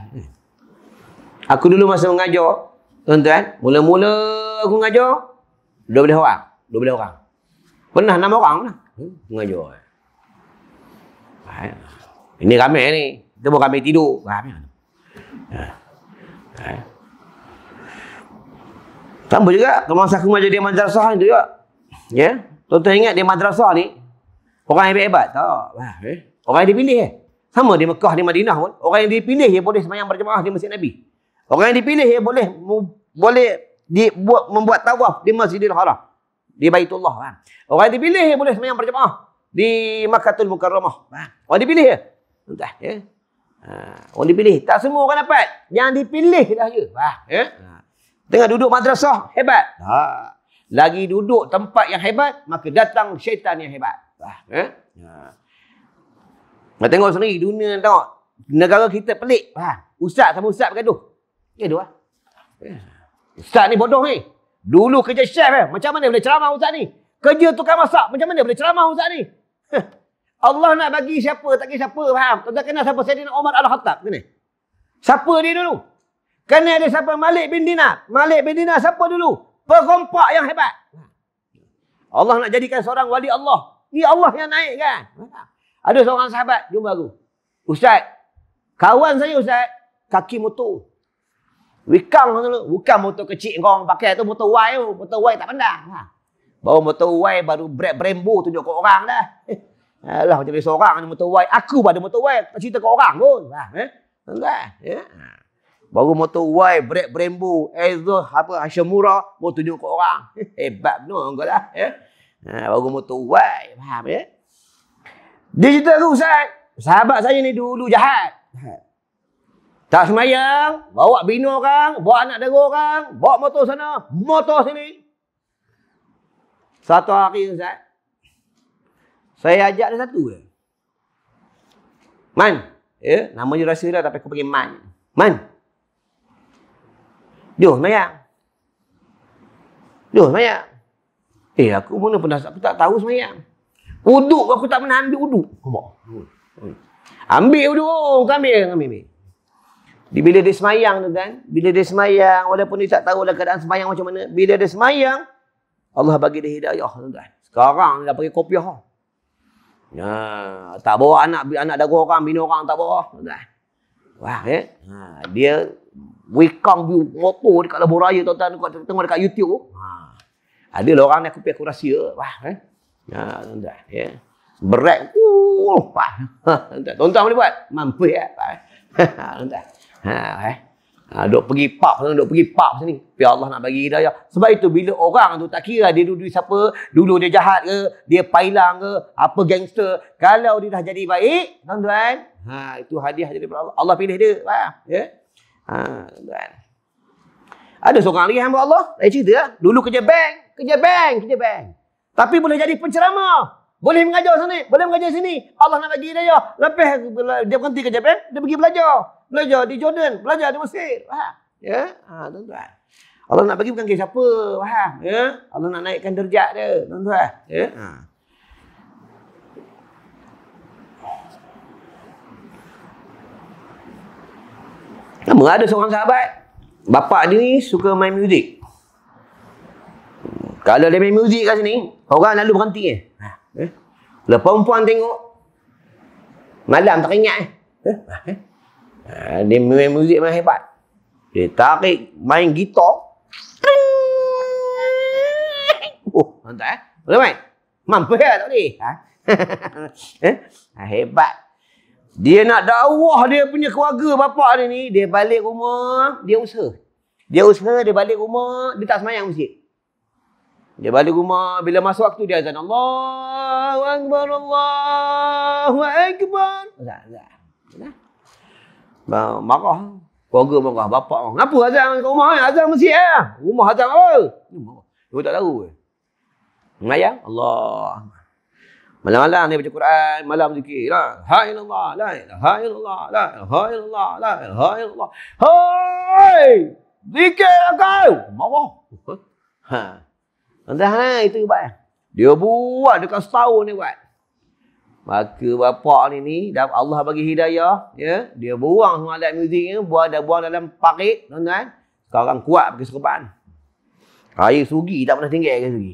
Aku dulu masa mengajar, tuan-tuan, mula-mula aku mengajar, dua belas orang. Dua belas orang. Pernah enam orang lah. Hmm, mengajar. Ini kami ni. Kita pun kami tidur. Ramai. Ha. Ya. Sama juga kalau masa aku mengajar dia madrasah ni tu juga. Ya. Yeah? Tuan-tuan ingat di madrasah ni, orang hebat-hebat tak? Eh? Orang yang dipilih eh. Sama di Mekah, di Madinah pun. Orang yang dipilih dia boleh semayang berjemaah di Masjid Nabi. Orang yang dipilih ya boleh boleh dibuat membuat tawaf di Masjidil Haram. Di Baitullah kan. Orang yang dipilih ya boleh sembahyang berjemaah di Makkatul Mukarramah. Kan. Orang dipilih ya. Entah ya. Ha, orang dipilih. Tak semua orang dapat. Yang dipilih dah ha, ya. ya. Tengah duduk madrasah hebat. Ha. Lagi duduk tempat yang hebat, maka datang syaitan yang hebat. Ha. Ya. Ha. Nak tengok sendiri dunia tengok. Negara kita pelik. Ha. Ustaz sama ustaz bergaduh. Ya dua. Ustaz ni bodoh ni. Dulu kerja chef eh. Macam mana boleh ceramah ustaz ni? Kerja tukang masak. Macam mana boleh ceramah ustaz ni? Allah nak bagi siapa, tak kira siapa, faham? Tuan-tuan kenal siapa? Sayyidina Umar Al-Khattab, kena? Siapa dia dulu? Kena ada siapa? Malik bin Dinar. Malik bin Dinar siapa dulu? Perompak yang hebat. Allah nak jadikan seorang wali Allah. Ni Allah yang naik kan? Ada seorang sahabat, jumpa aku. Ustaz, kawan saya Ustaz, kaki motor. Wikang tu dulu. Bukan motor kecil korang pakai tu. Motor Y tu. Motor Y tak pandang. Ha. Baru motor Y baru brek Brembo tunjuk ke orang dah. Eh. Alah macam biasa orang ni motor Y. Aku pun ada motor Y. Tak cerita ke orang pun. Ha. Eh. Ha. Tentang. Eh. Ya. Baru motor Y, brek Brembo, Ezos, apa, Hashimura. Baru tunjuk ke orang. Hebat eh, pun kau lah. Eh. Ha. Baru motor Y. Faham ya? Eh. Digital tu Ustaz. Sahabat saya ni dulu jahat. Jahat. Tak semayang, bawa bina orang, bawa anak dara orang, bawa motor sana, motor sini. Satu hari Ustaz, saya ajak dia satu je. Man, ya, eh, namanya rasa dah tapi aku panggil Man. Man. Dia semayang. Dia semayang. Eh, aku mana pernah, aku tak tahu semayang. Uduk aku tak pernah ambil uduk. Ambil uduk, kami ambil. ambil. ambil. Bila dia semayang tu kan, bila dia semayang, walaupun dia tak tahulah keadaan semayang macam mana, bila dia semayang, Allah bagi dia hidayah tu kan. Sekarang dia dah pakai kopiah. Ya, tak bawa anak anak dagu orang, bini orang tak bawa. tu Kan? Wah, ya. Ha, dia wikang view moto dekat labu raya tuan-tuan dekat tengok dekat YouTube. Ha. Ada lah orang ni aku pergi rahsia. Wah, eh. Ya, tuan-tuan, ya. Berat. Uh, wah. Tuan-tuan boleh buat. Mampu ya. tuan Ha, eh. Ha, duk pergi pub sana, duk pergi pub sini. Tapi Allah nak bagi hidayah. Sebab itu bila orang tu tak kira dia dulu siapa, dulu dia jahat ke, dia pailang ke, apa gangster. Kalau dia dah jadi baik, tuan-tuan, ha, itu hadiah dari Allah. Allah pilih dia. Ha, ya? ha tuan. Ada seorang lagi hamba Allah, saya cerita. ya. Dulu kerja bank, kerja bank, kerja bank. Tapi boleh jadi penceramah. Boleh mengajar sana, boleh mengajar sini. Allah nak bagi hidayah. Lepas dia berhenti kerja bank, dia pergi belajar belajar di Jordan, belajar di Mesir. Faham? Ya, ha, tuan-tuan. Allah nak bagi bukan kepada siapa, faham? Ya. Allah nak naikkan derajat dia, tuan-tuan. Ya. Ha. Lama ada seorang sahabat, bapak dia ni suka main muzik. Hmm, kalau dia main muzik kat sini, orang lalu berhenti eh. Ha. Eh. Ya? Lah, Lepas perempuan tengok, malam tak ingat eh. Eh. Ah, dia main muzik main hebat. Dia tarik main gitar. Oh, nampak eh? Boleh main? Mampu ya tak boleh? Ha? eh? Ha, hebat. Dia nak dakwah dia punya keluarga bapak dia ni. Dia balik rumah, dia usaha. Dia usaha, dia balik rumah, dia tak semayang masjid. Dia balik rumah, bila masuk waktu dia azan Allahu Akbar, Allahu Akbar. Azan, azan marah. Keluarga marah, bapak marah. Kenapa azan kat rumah eh? eh? ni? Azan masjid ya? Rumah azan apa? Dia tak tahu ke. Eh? Mengayang, Allah. Malam-malam ni baca Quran, malam zikir. La ilaha illallah, la ilaha illallah, la ilaha illallah, la ilaha illallah. Hai! Zikir kau. Marah. Ha. Entah ha itu buat. Dia buat dekat setahun ni buat. Maka bapak ni ni dah Allah bagi hidayah, ya. Dia buang semua alat muziknya, buang dah buang dalam parit, tuan-tuan. Sekarang kuat pakai serban. Air sugi tak pernah tinggal ke sugi.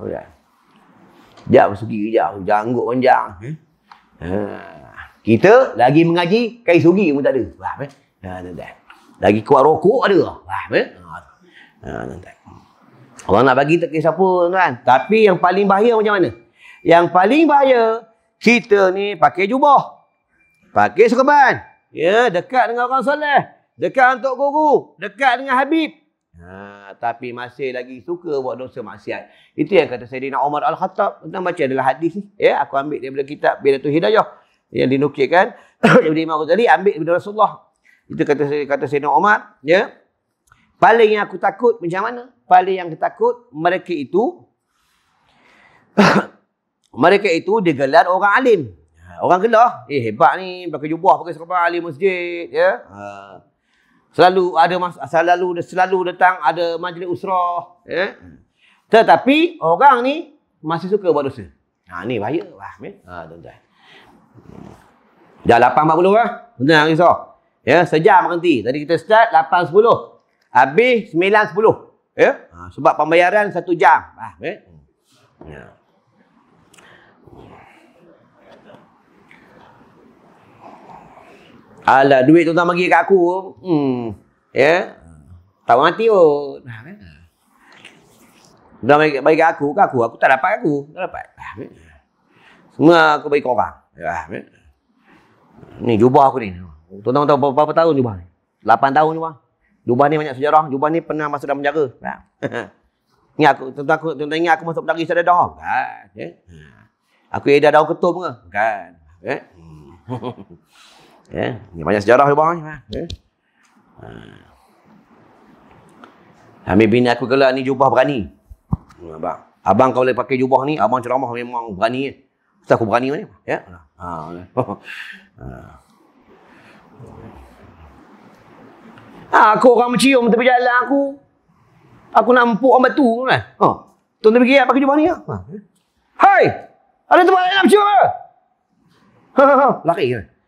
Oh ya. Jap sugi jap, janggut panjang. Eh? Ha. Kita lagi mengaji, kain sugi pun tak ada. Faham eh? Ha, tuan-tuan. Lagi kuat rokok ada. Faham eh? Ha, tuan-tuan. Allah ha, nak bagi tak kisah pun tuan-tuan. Tapi yang paling bahaya macam mana? Yang paling bahaya, kita ni pakai jubah. Pakai sekeban. Ya, dekat dengan orang soleh. Dekat untuk guru. Dekat dengan Habib. Ha, tapi masih lagi suka buat dosa maksiat. Itu yang kata Sayyidina Umar Al-Khattab. Tentang baca adalah hadis ni. Ya, aku ambil daripada kitab Bila Tu Hidayah. Yang dinukirkan. daripada Imam Ghazali ambil daripada Rasulullah. Itu kata, kata Sayyidina Umar. Ya. Paling yang aku takut macam mana? Paling yang aku takut mereka itu Mereka itu digelar orang alim. Ha, orang gelar, eh hebat ni pakai jubah pakai serban alim masjid, ya. Ha. Selalu ada mas selalu selalu datang ada majlis usrah, ya. Tetapi orang ni masih suka buat dosa. Ha ni bahaya lah, ya. Ha tuan-tuan. Dah 8.40 lah. Ha? Benar Ya, sejam berhenti. Tadi kita start 8.10. Habis 9.10. Ya. Ha, sebab pembayaran satu jam. Ha, ya. Ya. Alah, duit tu tak bagi kat aku. Hmm. Ya. Yeah? Tak mati pun. Oh. Kan? Hmm. Dah bagi, bagi aku, ke aku, aku tak dapat aku. Tak dapat. Kan? Semua aku bagi orang, Ya. Ni jubah aku ni. Tuan-tuan tahu berapa, berapa tahun jubah ni? 8 tahun jubah. Jubah ni banyak sejarah. Jubah ni pernah masuk dalam penjara. Ya. ni aku, tuan-tuan aku, tuan -tuan ingat aku masuk penjara istana dah. Kan. Ya. Aku ada daun ketum ke? Kan. Ya. Ya, banyak sejarah di bang, ni. Ya. Ha. Ambil bini aku kelak ni jubah berani. Hmm, abang, abang kau boleh pakai jubah ni, abang ceramah memang berani. Ustaz aku berani mana? Ya. Ha. Ya. ha. ha. aku orang mencium tepi jalan aku. Aku nak empuk orang batu kan. Ha. Tuan tu fikir pakai jubah ni. Ya? Ha. Ya. Hai! Ada tempat lain nak mencium ke? Ha. Ha. Ha. Lari kan? Ha.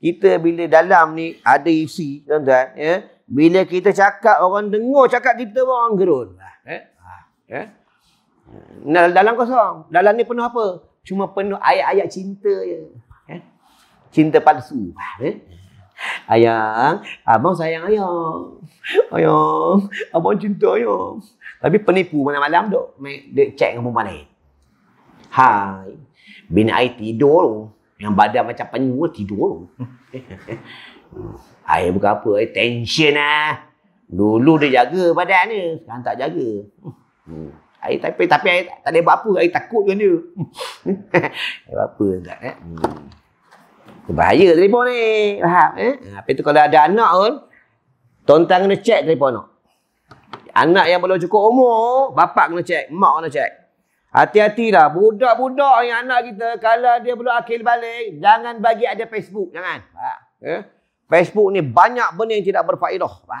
kita bila dalam ni ada isi tuan-tuan ya bila kita cakap orang dengar cakap kita pun orang gerun eh ya eh? dalam kosong dalam ni penuh apa cuma penuh ayat-ayat cinta je eh? cinta palsu eh? Ayang, abang sayang ayang. Ayang, abang cinta ayang. Tapi penipu malam-malam dok duk cek dengan perempuan lain. Hai, bini saya tidur yang badan macam penyua tidur. air bukan apa, air eh? tension lah. Dulu dia jaga badan ni, sekarang tak jaga. Hmm. Air tapi tapi air tak, tak ada apa-apa, air takut kan dia. air apa tak eh. Hmm. Bahaya telefon ni, faham eh. Tapi hmm, tu kalau ada anak pun, tontang kena cek telefon tu. Anak yang belum cukup umur, bapak kena cek, mak kena cek. Hati-hatilah budak-budak yang anak kita kalau dia belum akil balik jangan bagi ada Facebook jangan. Ha. Eh? Facebook ni banyak benda yang tidak berfaedah. Ha.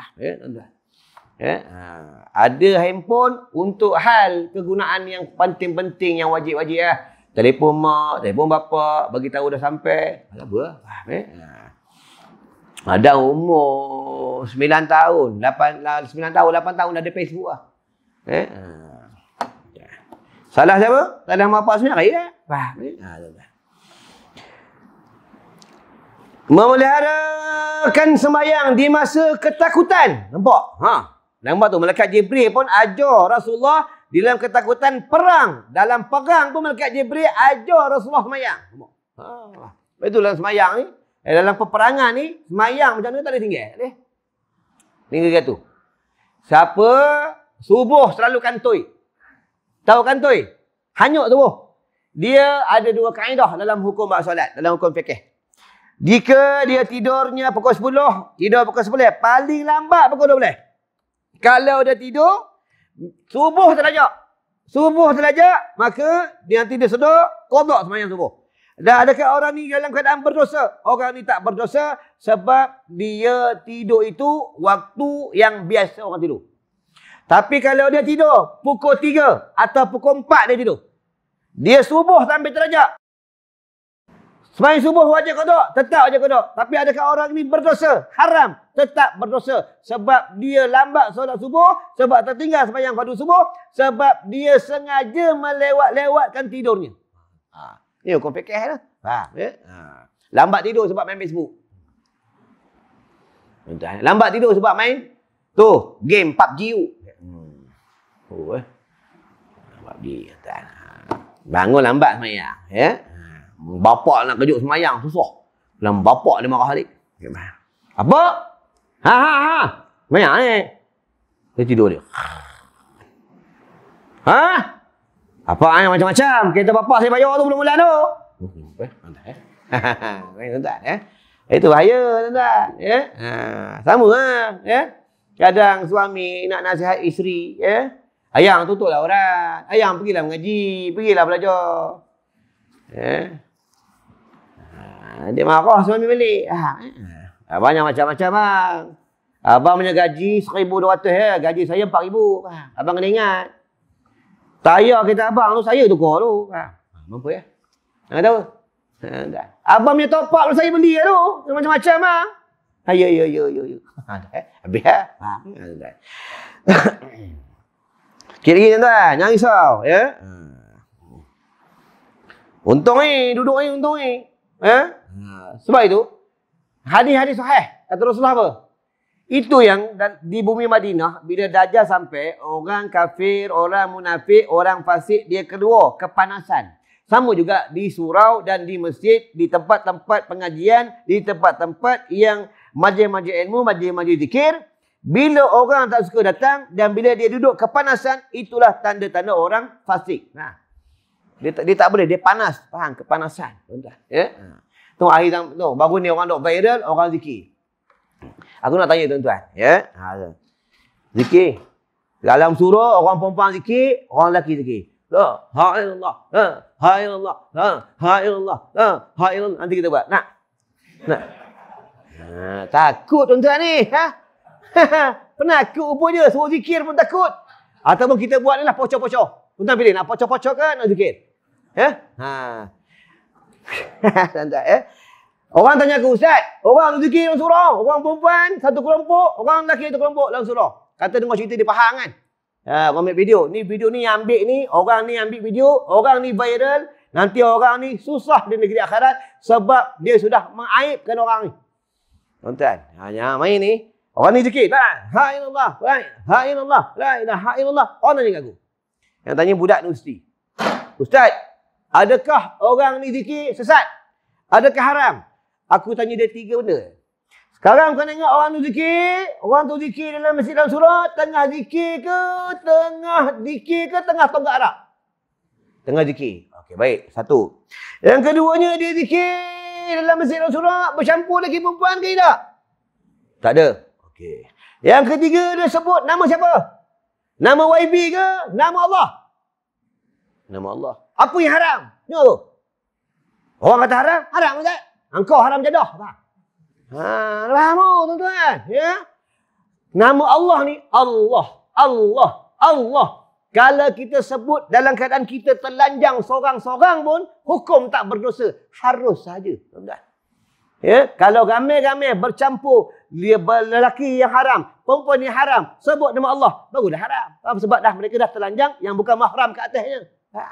Eh? ha. ada handphone untuk hal kegunaan yang penting-penting yang wajib-wajib ya. Telepon mak, telepon bapa, bagi tahu dah sampai. Apa? Ha. Eh? Ha. Ada umur 9 tahun, 8 9 tahun, 8 tahun dah ada Facebook lah. Eh? Ha. Salah siapa? Salah bapak sunat kaya. Faham? Ha, Memeliharakan sembahyang di masa ketakutan. Nampak? Ha. Nampak tu malaikat Jibril pun ajar Rasulullah di dalam ketakutan perang. Dalam perang pun malaikat Jibril ajar Rasulullah sembahyang. Nampak? Ha. Betul dalam sembahyang ni. Eh, dalam peperangan ni sembahyang macam mana tak ada tinggal. Eh? Tinggal tu. Siapa subuh selalu kantoi. Tahu kan tuy? Hanyut tu. Oh. Dia ada dua kaedah dalam hukum buat solat, dalam hukum fikih. Jika dia tidurnya pukul 10, tidur pukul 10, paling lambat pukul 12. Kalau dia tidur, subuh terlajak. Subuh terlajak, maka dia tidur sedar, kodok semayang subuh. Dan adakah orang ni dalam keadaan berdosa? Orang ni tak berdosa sebab dia tidur itu waktu yang biasa orang tidur. Tapi kalau dia tidur pukul tiga atau pukul empat dia tidur. Dia subuh sampai terajak. Semain subuh wajib kau duduk. Tetap wajib kau duduk. Tapi adakah orang ni berdosa? Haram. Tetap berdosa. Sebab dia lambat solat subuh. Sebab tertinggal semayang fadu subuh. Sebab dia sengaja melewat-lewatkan tidurnya. Ha. Ini hukum PKH lah. Ha. Ya? ha. Lambat tidur sebab main Facebook. Lambat tidur sebab main tu game PUBG. Oh, eh. Nampak dia kan. Bangun lambat semayang. Ya. Bapak nak kejut semayang susah. Dalam bapak dia marah balik. Ya, Apa? Ha ha ha. Banyak ni. Eh? Dia tidur dia. Ha? Apa ai eh, macam-macam? Kita bapak saya bayar tu belum mula tu. Oh, eh, tuan eh. Itu bahaya, tuan Ya. Ha, sama ah, ya. Kadang suami nak nasihat isteri, ya. Ayang tutuplah orang. Ayang pergilah mengaji. Pergilah belajar. Eh? Ah, dia marah suami balik. Ah, eh? ah. Banyak macam-macam bang. Abang punya gaji RM1,200. Eh? Gaji saya RM4,000. Ah. Abang kena ingat. Tayar kita abang tu saya tukar tu. Ah. Mampu ya? Tak eh? ah, tahu. Abang punya top up saya beli ya, tu. Macam-macam bang. Ya, ya, ya, ya, ya. Eh? Habis ya? Ha. Kiri tuan-tuan, jangan risau, ya. Hmm. Untung ni, duduk ni untung ni. Ya. Hmm. Sebab itu hadis-hadis sahih kata Rasulullah apa? Itu yang di bumi Madinah bila Dajjal sampai orang kafir, orang munafik, orang fasik dia keluar kepanasan. Sama juga di surau dan di masjid, di tempat-tempat pengajian, di tempat-tempat yang majlis-majlis ilmu, majlis-majlis zikir, bila orang tak suka datang dan bila dia duduk kepanasan, itulah tanda-tanda orang fasik. Nah. Ha. Dia tak, dia tak boleh, dia panas. Faham? Kepanasan. tuan Ya? Ha. Tu akhir zaman tu, baru ni orang dok viral, orang zikir. Aku nak tanya tuan-tuan, ya? Ha. Ya. Zikir. Dalam surau orang perempuan zikir, orang lelaki zikir. La ha illallah. Ha ha illallah. Ha ha illallah. Ha ha illallah. Nanti kita buat. Nak. Nak. Ha, takut tuan-tuan ni, ha? Penakut rupanya Suruh zikir pun takut Ataupun kita buat ni lah pocok-pocok Tuan pilih nak pocok-pocok kan nak zikir Ya ha. eh? Orang tanya aku Ustaz Orang zikir dalam surah Orang perempuan satu kelompok Orang lelaki satu kelompok dalam surah Kata dengar cerita dia faham kan Ha, uh, ambil video. Ni video ni yang ambil ni. Orang ni ambil video. Orang ni viral. Nanti orang ni susah di negeri akhirat. Sebab dia sudah mengaibkan orang ni. Tuan-tuan. Ha, yang main ni. Orang ni jekit. Tak? Kan? Ha illallah. Ha illallah. La ilaha illallah. Orang tanya aku. Yang tanya budak ni mesti. Ustaz, adakah orang ni zikir sesat? Adakah haram? Aku tanya dia tiga benda. Sekarang kau tengok orang tu zikir, orang tu zikir dalam masjid dalam surah, tengah zikir ke, tengah zikir ke, tengah tonggak arak? Tengah zikir. Okey, baik. Satu. Yang keduanya dia zikir dalam masjid dalam surah, bercampur lagi perempuan ke tidak? Tak ada. Okey. Yang ketiga dia sebut nama siapa? Nama YB ke? Nama Allah. Nama Allah. Apa yang haram? Tengok tu. Orang kata haram? Haram ke tak? Engkau haram jadah. Ha, faham tu tuan-tuan. Ya? Nama Allah ni Allah. Allah. Allah. Kalau kita sebut dalam keadaan kita telanjang seorang-seorang pun, hukum tak berdosa. Harus saja. Tuan-tuan. Ya, kalau ramai-ramai bercampur dia lelaki yang haram, perempuan yang haram, sebut nama Allah, baru dah haram. Faham? Sebab dah mereka dah telanjang yang bukan mahram ke atasnya. Ha.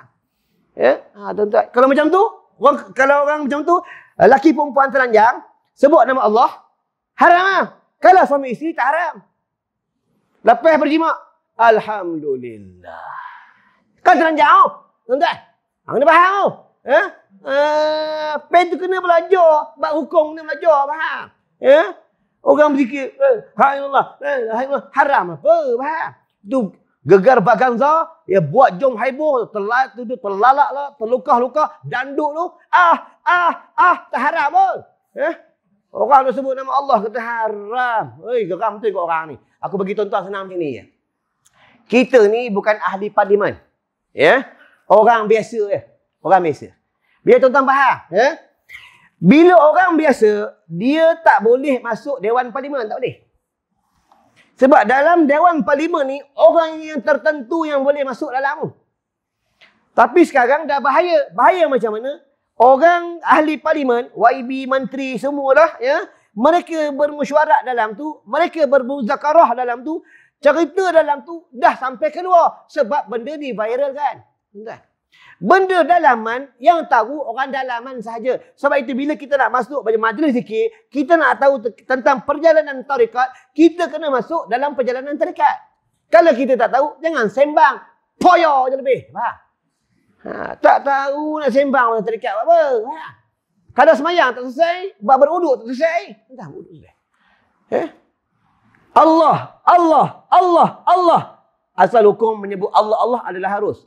Ya, ha, tuan -tuan. Kalau macam tu, orang, kalau orang macam tu, lelaki perempuan telanjang, sebut nama Allah, haram lah. Kalau suami isteri tak haram. Lepas berjima, Alhamdulillah. Kan telanjang tu. Tuan-tuan. Hang ni faham tu. Ya? Uh, pen tu kena belajar bab hukum kena belajar faham ya orang berzikir eh, hai Allah eh, hai Allah haram apa faham tu gegar baganza ya buat jom haibo telat tu tu terlalak lah terluka-luka danduk tu ah ah ah tak haram ya yeah? orang tu sebut nama Allah kata haram oi geram betul kau orang ni aku bagi tuan-tuan senang macam ni ya kita ni bukan ahli parlimen ya yeah? orang biasa ya orang biasa Biar tuan-tuan faham. Ya? Bila orang biasa, dia tak boleh masuk Dewan Parlimen. Tak boleh. Sebab dalam Dewan Parlimen ni, orang yang tertentu yang boleh masuk dalam. Tapi sekarang dah bahaya. Bahaya macam mana? Orang ahli parlimen, YB, menteri, semualah, ya? mereka bermusyarat dalam tu, mereka bermuzakarah dalam tu, cerita dalam tu dah sampai keluar. Sebab benda ni viral kan? tuan Benda dalaman yang tahu orang dalaman sahaja. Sebab itu bila kita nak masuk pada majlis zikir, kita nak tahu tentang perjalanan tarikat, kita kena masuk dalam perjalanan tarikat. Kalau kita tak tahu, jangan sembang. Poyo je lebih. Ha, tak tahu nak sembang orang tarikat apa. Ha. Kalau semayang tak selesai, buat beruduk tak selesai. Dah beruduk. Eh? Allah, Allah, Allah, Allah. Asal hukum menyebut Allah, Allah adalah harus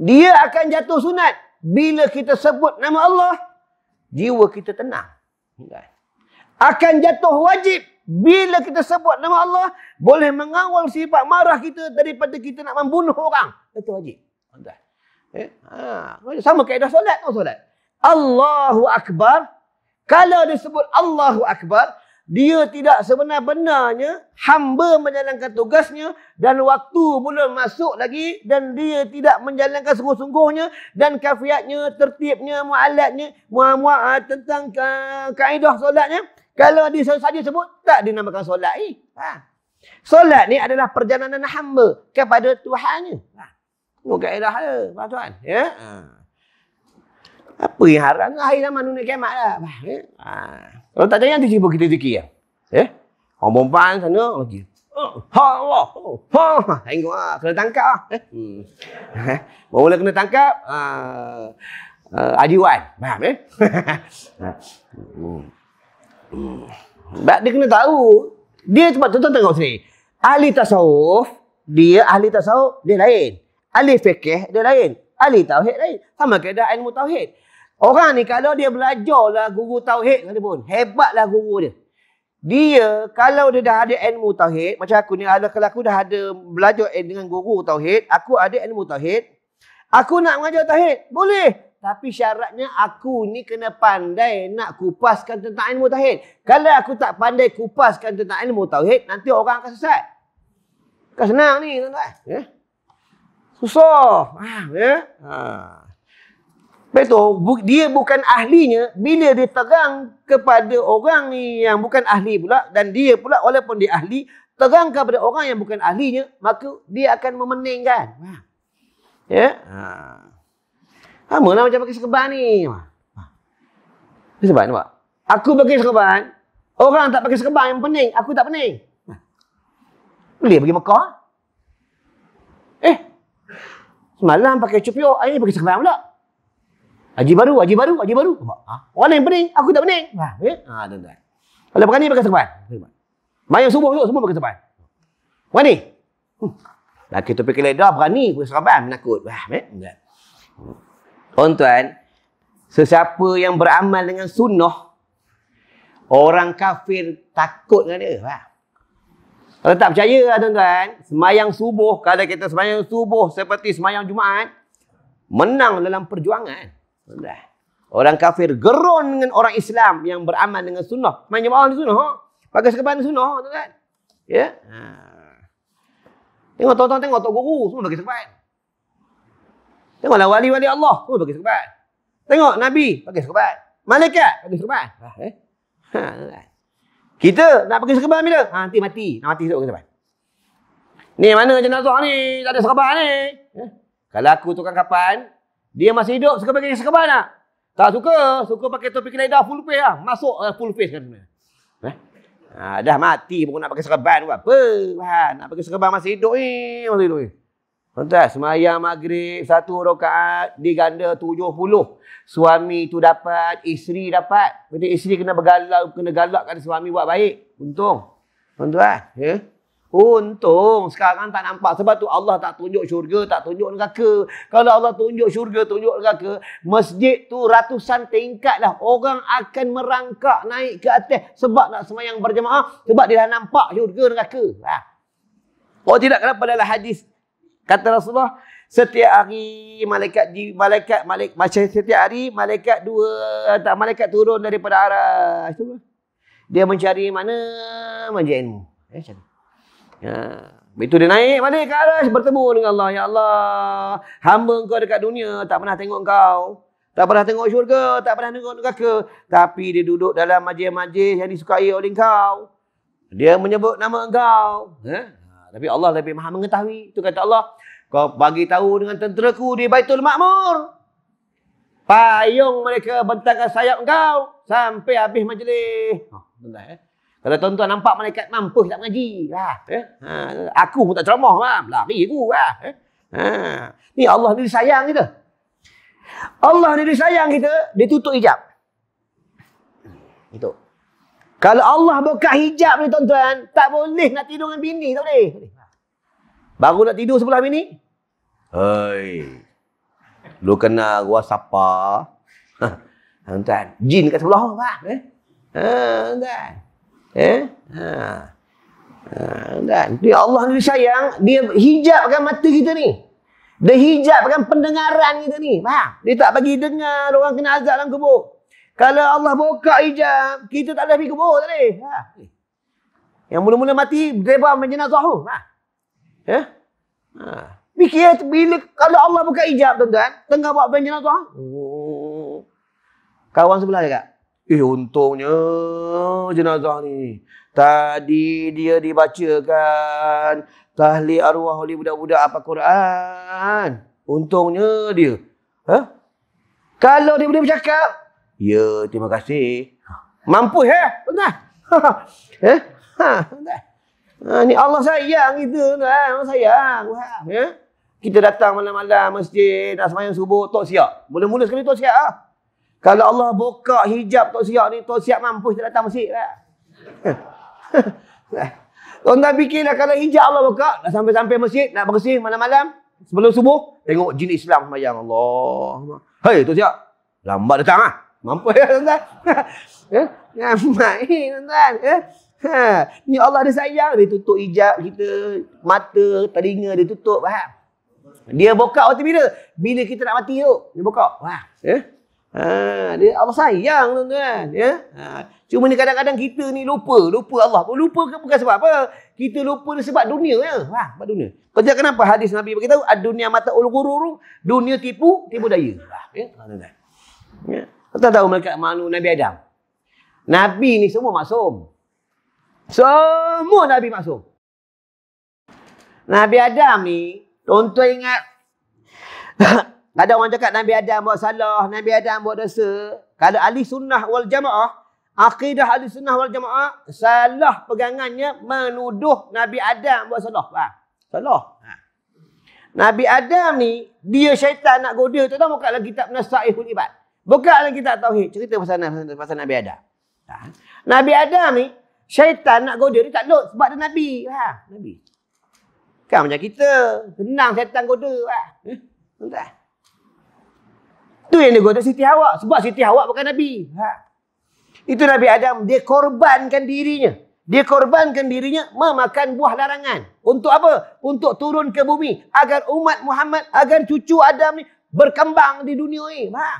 dia akan jatuh sunat bila kita sebut nama Allah jiwa kita tenang kan akan jatuh wajib bila kita sebut nama Allah boleh mengawal sifat marah kita daripada kita nak membunuh orang itu wajib kan eh? ha sama kaedah solat solat Allahu akbar kalau disebut Allahu akbar dia tidak sebenar-benarnya hamba menjalankan tugasnya dan waktu belum masuk lagi dan dia tidak menjalankan sungguh-sungguhnya dan kafiatnya, tertibnya, mualatnya, muamuah tentang ka kaedah solatnya kalau dia saja sebut tak dinamakan solat ni. Ha. Solat ni adalah perjalanan hamba kepada Tuhan Ha. Tengok kaedah dia, Pak Tuan. Ya? Ha. Apa yang haram? Akhir zaman dunia kiamat lah. Ya? Ha. Ha. Kalau tak tanya, tiba-tiba kita fikir. Ya? Eh? Orang perempuan sana lagi. Oh, ha Allah. Ha. ha. Tengok ah, kena tangkap ah. Hmm. Eh, Mula kena tangkap a ha, uh, ha, uh, ajiwan. Faham eh? hmm. Bak dia kena tahu. Dia cepat tu tengok sini. Ahli tasawuf, dia ahli tasawuf dia lain. Ahli fikih dia lain. Ahli tauhid lain. Sama keadaan ilmu tauhid. Orang ni kalau dia belajar lah guru tauhid kata pun, lah guru dia. Dia kalau dia dah ada ilmu tauhid, macam aku ni ada kalau aku dah ada belajar dengan guru tauhid, aku ada ilmu tauhid, aku nak mengajar tauhid, boleh. Tapi syaratnya aku ni kena pandai nak kupaskan tentang ilmu tauhid. Kalau aku tak pandai kupaskan tentang ilmu tauhid, nanti orang akan sesat. Kan senang ni, tuan-tuan. Ya? Susah. Ah, ya. Ha. Betul. Dia bukan ahlinya bila dia terang kepada orang ni yang bukan ahli pula dan dia pula walaupun dia ahli terang kepada orang yang bukan ahlinya maka dia akan memeningkan. Ya. Ha. nak lah macam pakai sekeban ni. Ha. Serban nampak? Aku pakai sekeban. orang tak pakai sekeban yang pening, aku tak pening. Ha. Boleh pergi Mekah. Eh. Semalam pakai cupio, hari pakai sekeban pula. Ha. Haji baru, haji baru, haji baru. Ha? Orang yang pening, aku tak pening. Ha, okay? Ya? ha tuan-tuan. Kalau berani pakai serban. Main subuh tu semua pakai serban. Berani? Hmm. Laki tu pakai ledah berani pakai serban menakut. Ha, ya? okay? Tuan-tuan, sesiapa yang beramal dengan sunnah orang kafir takut dengan dia. Ha? Kalau tak percaya ah, tuan-tuan, semayang subuh, kalau kita semayang subuh seperti semayang Jumaat, menang dalam perjuangan. Sudah. Orang kafir gerun dengan orang Islam yang beramal dengan sunnah. Main jemaah ni sunnah. Ha? Pakai sekepan sunnah. Tuan-tuan. Ya? Ha. Tengok tuan-tuan tengok tok guru semua pakai sekepan. Tengoklah wali-wali Allah semua pakai sekepan. Tengok nabi pakai sekepan. Malaikat pakai sekepan. Ah, ha, eh. Ha, kan? kita nak pergi sekepan bila? Ha, nanti mati. Nak mati sekepan. sekepan. Ni mana jenazah ni? Tak ada sekepan ni. Eh? Kalau aku tukang kapan, dia masih hidup suka pakai sekeban tak? Tak suka, suka pakai topi dah full face lah. Masuk uh, full face kan. Eh? Ha, dah mati pun nak pakai sekeban buat apa? Ha, nak pakai sekeban masih hidup ni, eh, masih hidup ni. Eh. tuan semayang maghrib, satu rokaat, diganda tujuh puluh. Suami tu dapat, isteri dapat. Jadi isteri kena bergalak, kena galakkan suami buat baik. Untung. Tuan-tuan, Eh? Untung sekarang tak nampak. Sebab tu Allah tak tunjuk syurga, tak tunjuk neraka. Kalau Allah tunjuk syurga, tunjuk neraka, masjid tu ratusan tingkat dah. Orang akan merangkak naik ke atas sebab nak semayang berjemaah. Sebab dia dah nampak syurga neraka. Ha. Oh tidak, kenapa dalam hadis kata Rasulullah, setiap hari malaikat di malaikat malik macam setiap hari malaikat dua tak malaikat turun daripada arah itu dia mencari mana majin eh macam Ha. Itu dia naik balik ke arah bertemu dengan Allah. Ya Allah, hamba engkau dekat dunia tak pernah tengok engkau. Tak pernah tengok syurga, tak pernah tengok neraka. Tapi dia duduk dalam majlis-majlis yang disukai oleh engkau. Dia menyebut nama engkau. Ha? Tapi Allah lebih maha mengetahui. Itu kata Allah. Kau bagi tahu dengan tentera ku di Baitul Makmur. Payung mereka bentangkan sayap engkau. Sampai habis majlis. Oh, benar, eh? Kalau tuan-tuan nampak malaikat mampus tak mengaji. Lah, eh? Ha, aku pun tak ceramah. Lah. Lari aku. Lah, ha. Ni Allah diri sayang kita. Allah diri sayang kita, dia tutup hijab. Itu. Kalau Allah buka hijab ni tuan-tuan, tak boleh nak tidur dengan bini. Tak boleh. Baru nak tidur sebelah bini. Hei. Lu kena gua sapa. Ha. Tuan-tuan, jin kat sebelah. Ha. Eh? Ha, tuan-tuan. Eh? Ha. ha. Dan dia Allah ni sayang, dia hijabkan mata kita ni. Dia hijabkan pendengaran kita ni. Faham? Dia tak bagi dengar orang kena azab dalam kubur. Kalau Allah buka hijab, kita tak ada pergi kubur tadi. Ha. Yang mula-mula mati, berdebar menjenak zahur. Ha. Ya? Ha. Fikir bila kalau Allah buka hijab tuan-tuan, tengah buat menjenak zahur. Oh. Kawan sebelah cakap, Eh untungnya jenazah ni Tadi dia dibacakan Tahlil arwah oleh budak-budak apa Quran Untungnya dia ha? Kalau dia boleh bercakap Ya terima kasih Mampu ya eh? Tengah eh? Ha, ha, ni Allah sayang kita tuan, Allah sayang. Ha, ya. Kita datang malam-malam masjid, nak semayang subuh, tok siap. Mula-mula sekali tok siap ah. Kalau Allah buka hijab Tok Siak ni, Tok Siak mampus tak datang masjid lah. Tuan tak fikirlah kalau hijab Allah buka, dah sampai-sampai masjid, nak bersih malam-malam, sebelum subuh, tengok jin Islam semayang Allah. Hei Tok Siak, lambat datang lah. mampu ya tuan-tuan. Ya, Ngamai tuan-tuan. Ya. Ha, ni Allah dia sayang dia tutup hijab kita, mata, telinga dia tutup, faham? Dia buka waktu bila? Bila kita nak mati tu, dia buka. Faham? Eh? Ha, dia Allah sayang tuan-tuan. Ya? Ha, cuma ni kadang-kadang kita ni lupa. Lupa Allah. Lupa ke bukan sebab apa? Kita lupa ni sebab dunia. Ya? Ha, sebab dunia. Kau tahu kenapa hadis Nabi beritahu? Dunia mata ul-gururu. Dunia tipu, tipu daya. Ha, ya? ya? Kau tak tahu mereka malu Nabi Adam. Nabi ni semua maksum. Semua Nabi maksum. Nabi Adam ni, tuan-tuan ingat, ada orang cakap Nabi Adam buat salah, Nabi Adam buat dosa. Kalau ahli sunnah wal jamaah, akidah ahli sunnah wal jamaah, salah pegangannya menuduh Nabi Adam buat salah. Ha? Salah. Ha. Nabi Adam ni, dia syaitan nak goda. Tak tahu buka dalam kitab Nasaihul Ibad. Buka dalam kitab Tauhid. Cerita pasal, pasal, pasal Nabi Adam. Ha? Nabi Adam ni, syaitan nak goda. Dia tak lut sebab dia Nabi. Ha? Nabi. Kan macam kita. Senang syaitan goda. Ha? Eh? Tentang. Itu yang dia kata Siti Hawa. Sebab Siti Hawa bukan Nabi. Ha. Itu Nabi Adam. Dia korbankan dirinya. Dia korbankan dirinya memakan buah larangan. Untuk apa? Untuk turun ke bumi. Agar umat Muhammad, agar cucu Adam ni berkembang di dunia ni. Ha.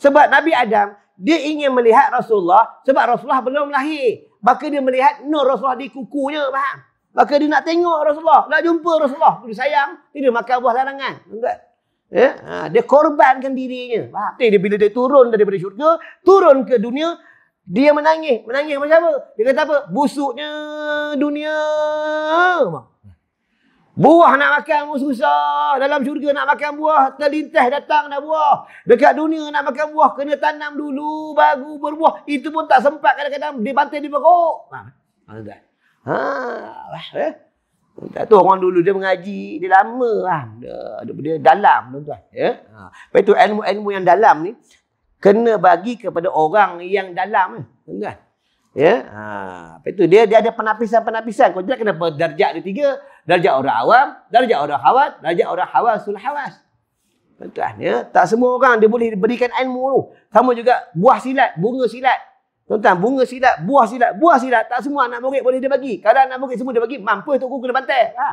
Sebab Nabi Adam, dia ingin melihat Rasulullah. Sebab Rasulullah belum lahir. Maka dia melihat nur Rasulullah di kukunya. Faham? Maka dia nak tengok Rasulullah. Nak jumpa Rasulullah. Dia sayang. Dia makan buah larangan. Tentang? Eh? Ha, dia korbankan dirinya. Berarti dia bila dia turun daripada syurga, turun ke dunia, dia menangis. Menangis macam apa? Dia kata apa? Busuknya dunia. Buah nak makan pun susah. Dalam syurga nak makan buah, terlintas datang dah buah. Dekat dunia nak makan buah, kena tanam dulu, baru berbuah. Itu pun tak sempat kadang-kadang dia bantai dia berkuk. Ha. Ha. Ha. Ha. Tak tahu orang dulu dia mengaji, dia lama lah. Dia, dia dalam tuan-tuan. Ya? Ha. Lepas itu ilmu-ilmu yang dalam ni, kena bagi kepada orang yang dalam ni. Eh, tuan-tuan. Ya? Yeah? Ha. Lepas itu dia, dia ada penapisan-penapisan. Kau tidak kenapa darjat dia tiga. Darjat orang awam, darjat orang khawat, darjat orang khawat, sulah khawas. Tuan-tuan. Ya? Tak semua orang dia boleh berikan ilmu tu. Sama juga buah silat, bunga silat. Tuan-tuan, bunga silat, buah silat, buah silat, tak semua anak murid boleh dia bagi. Kalau anak murid semua dia bagi, mampu Tok Guru kena bantai. Ha.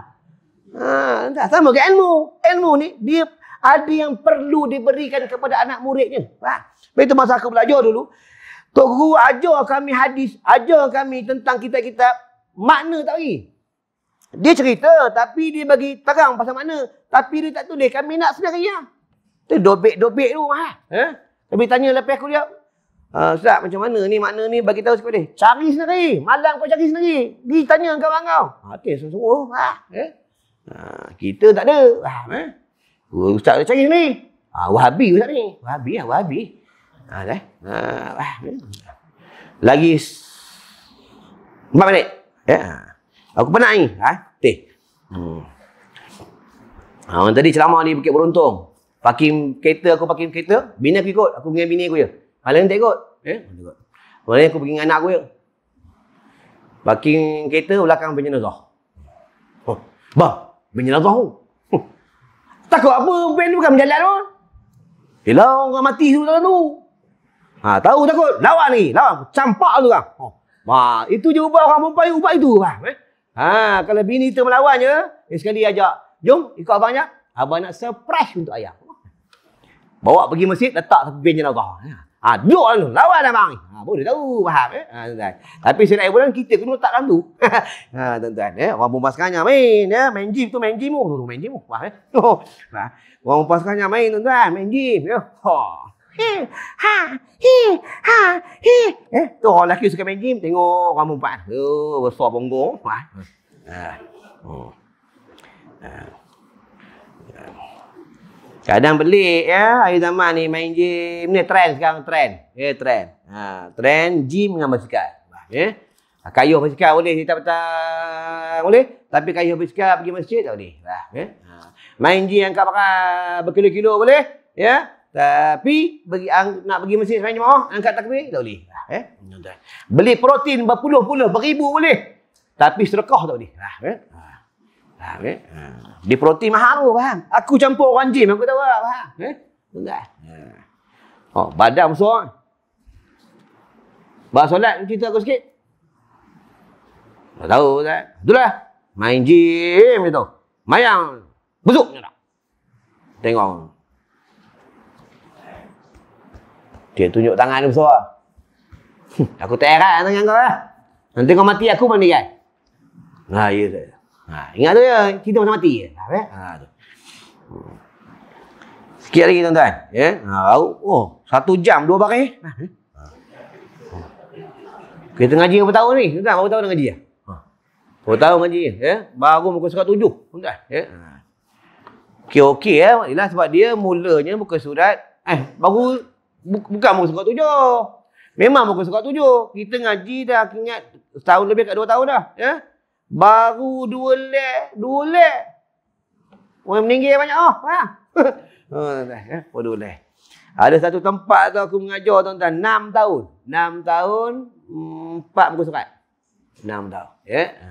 Ha, entah. Sama ke ilmu. Ilmu ni, dia ada yang perlu diberikan kepada anak muridnya. Ha. Lepas itu masa aku belajar dulu, Tok Guru ajar kami hadis, ajar kami tentang kitab-kitab, makna tak bagi. Dia cerita, tapi dia bagi terang pasal makna. Tapi dia tak tulis, kami nak sebenarnya. Itu dobek-dobek tu. Ha. Ha. Eh? Tapi tanya lepas aku dia, Ah, Ustaz, uh, macam mana ni makna ni bagi tahu sekali. Cari sendiri. Malang kau cari sendiri. Pergi tanya kawan kau. Ah, ha, okay, so, ha, eh? Ah, ha, kita tak ada. Ha, eh? Ustaz dah cari sendiri. Ha, wahabi Ustaz ni. Wahabi lah, wahabi. Ha, dah. Ha, ya. wah. Ya. Lagi empat minit. Ya. Aku penat ni. Ha? Teh. Hmm. Ha, tadi ceramah ni Bukit Beruntung. Parking kereta aku parking kereta. Bini aku ikut. Aku dengan bini aku je. Ya. Halang tak ikut. Eh? Boleh aku pergi dengan anak aku je. Parking kereta belakang bin jenazah. Oh, bah, bin jenazah tu. Hmm. Takut apa bin tu bukan menjalan tu. Bila orang mati tu dalam tu. Ha, tahu takut. Lawan ni, Lawan. Campak tu kan. Oh. Bah, itu je ubat orang perempuan ubat itu. Bah. Eh. Ha, kalau bini tu melawan je, eh, sekali ajak. Jom, ikut abang je. Abang nak surprise untuk ayah. Bawa pergi masjid, letak satu bin jenazah. Ha. Ha, duduk lalu. Lawan abang. Lah, ha, boleh tahu. Faham eh? Ha, tuan-tuan. Tapi saya nak ibu kita kena letak dalam tu. ha, tuan-tuan. Eh? Orang bombas kanya main. Eh? Main gym tu main gym tu. Oh, main gym tu. Eh? Oh. Faham eh? Oh. Ha. Orang bombas kanya main tuan-tuan. Main gym. Ya? Ha. Hei, ha, hei, ha, hei. Eh, tu orang lelaki suka main gym. Tengok orang perempuan. Tu, oh, besar bonggong. Ha. Ha. Oh. Ha. Ha. Ha. Kadang belik ya, akhir zaman ni main gym. Ni trend sekarang, trend. Ya, yeah, trend. Ha, trend gym dengan basikal. Ya. Yeah. Ha, kayuh basikal boleh, tak petang boleh. Tapi kayuh basikal pergi masjid tak boleh. Lah, ya. Ha. Main gym angkat pakai berkilo-kilo boleh. Ya. Yeah. Tapi bagi nak pergi masjid sembang jemaah, angkat takbir tak boleh. Lah, ya. Beli protein berpuluh-puluh, beribu boleh. Tapi serakah tak boleh. Lah, ya. Yeah. Ha. Okay. Ha. ha. Dia protein mahal tu, faham? Aku campur orang gym, aku tahu lah, faham? Eh? Tengah. Ha. Oh, badan musuh. Eh? Bahas solat, cerita aku sikit. Tak tahu, tak? Itulah. Main gym, gitu. Mayang. Besuk, tak? Tengok. Dia tunjuk tangan dia besar. aku tak heran tangan kau lah. Nanti kau mati aku mandi kan? Nah, ya saya. Ha, ingat tu ya, kita macam mati je. Ha, ha, tu. Sikit lagi tuan-tuan. Ya? Ha, oh, satu jam dua barang. Ya? Ha, eh? ha. Kita ngaji berapa tahun ni? Tuan-tuan, tahu tahun ngaji? Ya? Ha. Berapa tahun ngaji? Ya? ya? Baru muka surat tujuh. Tuan-tuan. Ya? Ha. Okey-okey ya. Ialah sebab dia mulanya muka surat. Eh, baru bukan muka surat tujuh. Memang muka surat tujuh. Kita ngaji dah ingat setahun lebih kat dua tahun dah. Ya? Baru dua le, dua le. Orang meninggal banyak ah. Oh, dah. Oh, eh, oh, dua le. Ada satu tempat tu aku mengajar tuan-tuan 6 tahun. 6 tahun empat buku surat. 6 tahun, ya. Yeah. Ha.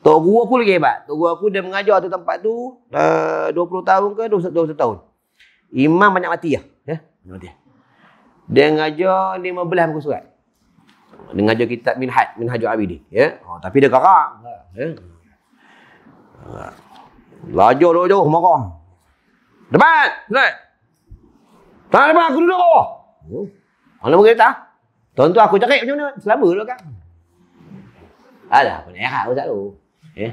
Tok guru aku lagi hebat. Tok guru aku dia mengajar tu tempat tu eh, uh, 20 tahun ke 21, 21 tahun. Imam banyak mati lah. Ya. Yeah. Mati. Dia mengajar 15 buku surat dengan ajar kitab Minhaj Minhajul Abidin ya oh, tapi dia garang ya laju dulu jauh marah debat debat tak apa aku duduk bawah hmm. nak mengerti Tentu aku cari macam mana selama dulu kan ada aku nak aku tak tahu ya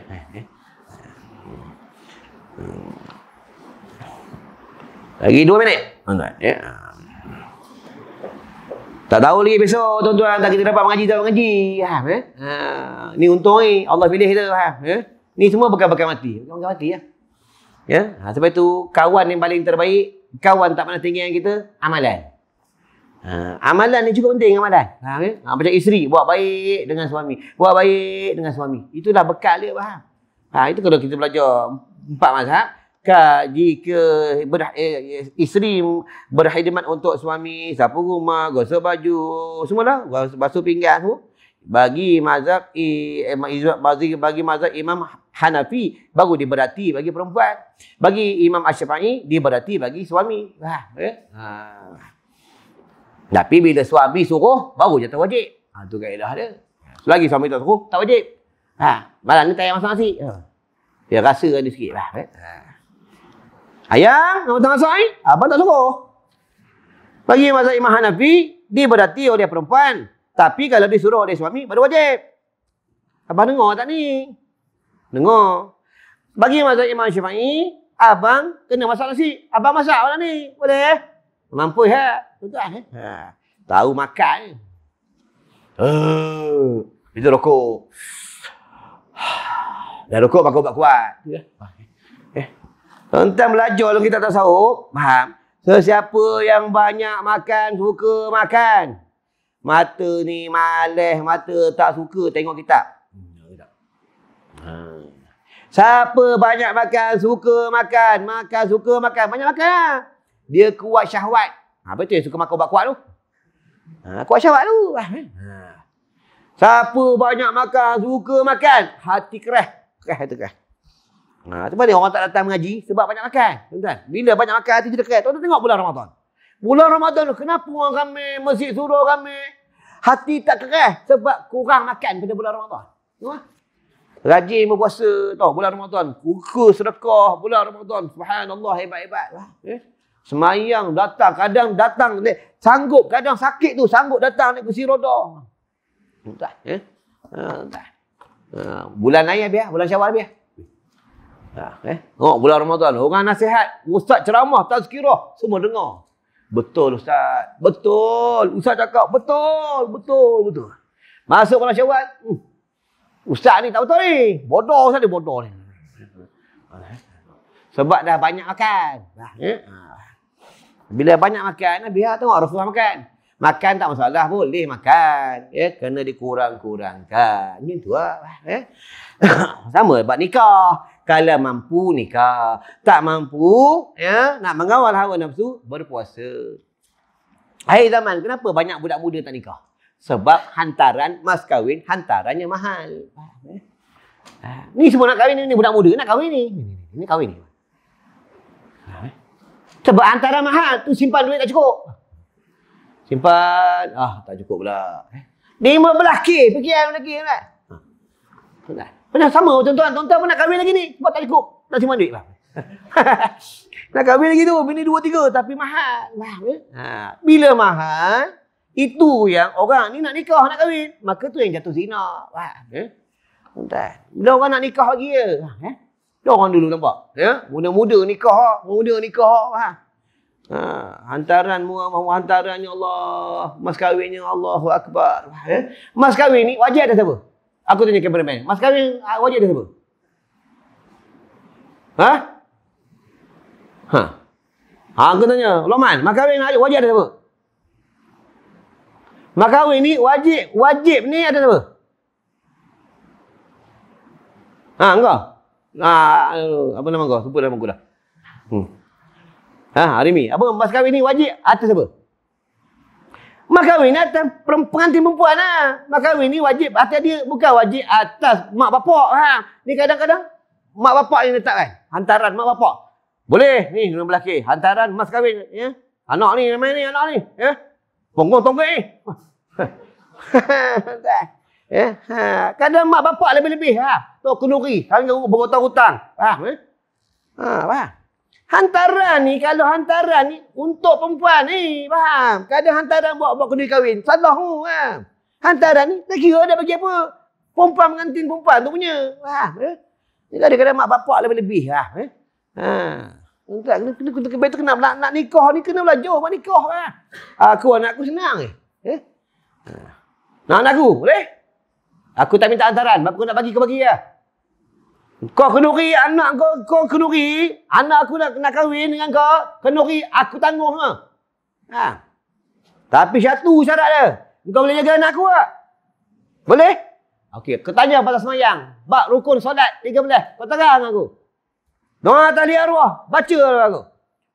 lagi dua minit tuan-tuan ya tak tahu lagi besok tuan-tuan tak kita dapat mengaji tak mengaji. Ha, eh? ha, ni untung eh? Allah pilih kita. Ha, eh? Ni semua bekal-bekal mati. Bekal-bekal mati ya. Ya, ha, sebab tu kawan yang paling terbaik, kawan tak pernah tinggal kita, amalan. Ha, amalan ni juga penting amalan. Ha, eh? ha, macam isteri buat baik dengan suami, buat baik dengan suami. Itulah bekal dia faham. Ha, itu kalau kita belajar empat mazhab, kat jika ber, eh, eh, isteri berkhidmat untuk suami, sapu rumah, gosok baju, semualah, basuh pinggan tu Bagi mazhab eh, bagi, bagi mazhab Imam Hanafi baru diberati bagi perempuan. Bagi Imam Asy-Syafi'i diberati bagi suami. Ha, eh? ha. Tapi bila suami suruh baru jatuh wajib. Ha tu kaedah dia. Selagi suami tak suruh tak wajib. Ha, malam ni tayang masak nasi. Ha. Dia rasa ada sikitlah. Eh? Ya? Ha. Ayang, nama tengah saya, abang tak suruh. Bagi mazhab Imam Hanafi, diberati oleh perempuan. Tapi kalau disuruh oleh suami, baru wajib. Abang dengar tak ni? Dengar. Bagi mazhab Imam Syafi'i, abang kena masak nasi. Abang masak malam ni. Boleh? Mampu ya. Tuan, eh? Tahu makan. Eh. Uh, itu rokok. Dah rokok bakal buat kuat. Ya. Tuan-tuan belajar kalau kita tak sahup. Faham? siapa yang banyak makan, suka makan. Mata ni malih, mata tak suka tengok kita. Ha. Siapa banyak makan, suka makan. Makan, suka makan. Banyak makan lah. Dia kuat syahwat. Ha, tu yang suka makan ubat kuat tu. Ha, kuat syahwat tu. Ha. Siapa banyak makan, suka makan. Hati kerah. Kerah, hati kerah. Ha, sebab ni orang tak datang mengaji sebab banyak makan. Tuan-tuan, bila banyak makan hati jadi kaya. Tuan-tuan tengok bulan Ramadan. Bulan Ramadan tu kenapa orang ramai, masjid suruh ramai. Hati tak keras sebab kurang makan pada bulan Ramadan. Tengok. Rajin berpuasa tau bulan Ramadan. Buka sedekah bulan Ramadan. Subhanallah hebat-hebat. Eh? Semayang datang. Kadang datang. Ni, sanggup. Kadang sakit tu. Sanggup datang naik kursi roda. Entah. Eh? Entah. Uh, bulan lain habis. Lah, bulan syawal habis. Lah. Eh? Tengok bulan Ramadan. Orang nasihat. Ustaz ceramah. Tak sekiruh. Semua dengar. Betul Ustaz. Betul. Ustaz cakap. Betul. Betul. Betul. Masuk bulan syawal. Uh. Ustaz ni tak betul ni. Bodoh Ustaz ni. Bodoh ni. Sebab dah banyak makan. Eh? Bila banyak makan, biar tengok Rasulullah makan. Makan tak masalah, boleh makan. Ya, kena dikurang-kurangkan. Ini tu lah. Eh? Sama sebab nikah. Kalau mampu nikah. Tak mampu, ya, nak mengawal hawa nafsu, berpuasa. Hai zaman, kenapa banyak budak muda tak nikah? Sebab hantaran mas kahwin, hantarannya mahal. Eh? Ni semua nak kahwin ni, ni budak muda nak kahwin ni. Ini kahwin ni. Eh? Sebab antara mahal tu simpan duit tak cukup. Simpan, ah tak cukup pula. 15K, eh? fikir lagi kan? Ha. Tak. Macam sama tuan-tuan. Tuan-tuan pun nak kahwin lagi ni. Sebab tak cukup. Tak simpan duit lah. nak kahwin lagi tu. Bini dua tiga. Tapi mahal. Lah. Bila mahal. Itu yang orang ni nak nikah. Nak kahwin. Maka tu yang jatuh zina. Wah. Eh? tuan Bila orang nak nikah lagi ya. Ha. Dia orang dulu nampak. Ya? Muda-muda nikah. Muda muda nikah. Ha. Ha. Hantaran mu, mu hantarannya Allah. Mas kahwinnya Allahu Akbar. Ha. Mas kahwin ni wajib ada siapa? Aku tanya cameraman, Mas Kawin ah, wajib ada siapa? Ha? Ha? Ha, aku tanya, Loman, Mas Kawin wajib ada siapa? Mas Kawin ni wajib, wajib ni ada siapa? Ha, engkau? Ha, apa nama kau? Sebut nama aku dah. Hmm. Ha, Arimi, apa Mas Kawin ni wajib atas siapa? Mak kahwin eh, atas pengantin perempuan lah. Eh. Mak kahwin ni wajib atas dia. Bukan wajib atas mak bapak. Ha. Ni kadang-kadang mak bapak yang letakkan. Hantaran mak bapak. Boleh ni dengan lelaki. Hantaran mas kahwin. Ya? Anak ni main ni anak ni. Ya? Punggung tonggak ni. ya? Ha. Kadang mak bapak lebih-lebih. Ha. Tok kenuri. Kami berhutang-hutang. Faham? Ha. Ha. Ha. Hantaran ni kalau hantaran ni untuk perempuan ni, faham? Kadang hantaran buat buat kena kahwin. Salah hu oh, kan. Hantaran ni tak kira ada bagi apa. Perempuan mengantin perempuan tu punya. Faham eh? Ni kadang kadang mak bapak lebih-lebih lah eh. Ha. Entah kena kena kena kena kena nak, nak nikah ni kena belajar buat nikah lah. Aku anak aku senang eh. Eh. Ha. Nak anak aku, boleh? Aku tak minta hantaran, bapak aku nak bagi kau bagilah. Ya? Kau kenuri anak kau, kau kenuri anak aku nak nak kahwin dengan kau, kenuri aku tanggung ha. ha. Tapi satu syarat dia. Kau boleh jaga anak aku tak? Ha? Boleh? Okey, kau tanya pada semayang. Bak rukun solat 13. Kau terang aku. Doa tali arwah, baca lah aku.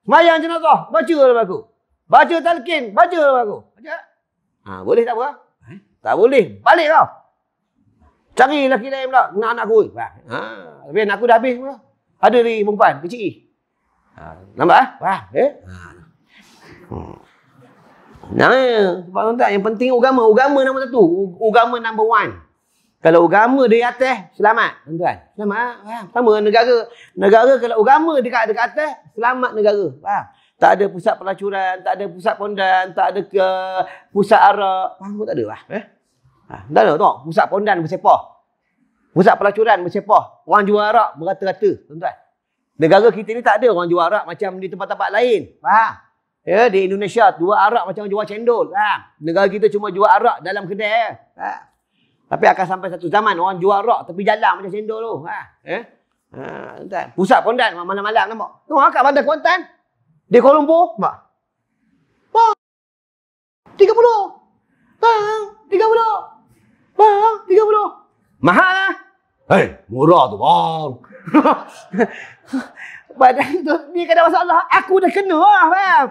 Semayang jenazah, baca lah aku. Baca talqin, baca lah aku. Baca. Ha, boleh tak apa? Eh? Tak boleh. Balik kau. Cari lelaki lain pula dengan anak aku. Ha. Tapi anak aku dah habis semua. Ada di perempuan kecil. Ha. Nampak ah? Ya? Ha? Ha. Nah, apa tu tak yang penting agama, agama nombor satu, agama number one. Kalau agama di atas, selamat, tuan-tuan. Selamat. Faham? Sama negara, negara kalau agama dekat dekat atas, selamat negara. Faham? Tak ada pusat pelacuran, tak ada pusat pondan, tak ada ke pusat arak. Faham tak ada lah. Eh? Ha, dah lah tengok, pusat pondan bersepah. Pusat pelacuran bersepah. Orang jual arak merata-rata, tuan-tuan. Negara kita ni tak ada orang jual arak macam di tempat-tempat lain. Faham? Ya, di Indonesia jual arak macam jual cendol. Faham? Negara kita cuma jual arak dalam kedai. Ya. Faham? Tapi akan sampai satu zaman orang jual arak tapi jalan macam cendol tu. Ya? Ha. Eh, Ha, pusat pondan malam-malam nampak. Tengok kat bandar Kuantan. Di Kuala Lumpur. Nampak? Tiga puluh. Tiga puluh. Bang, 30. Mahal lah. Eh? Hei, eh, murah tu bang. Badan tu, ni kena Allah, Aku dah kena lah, Fem.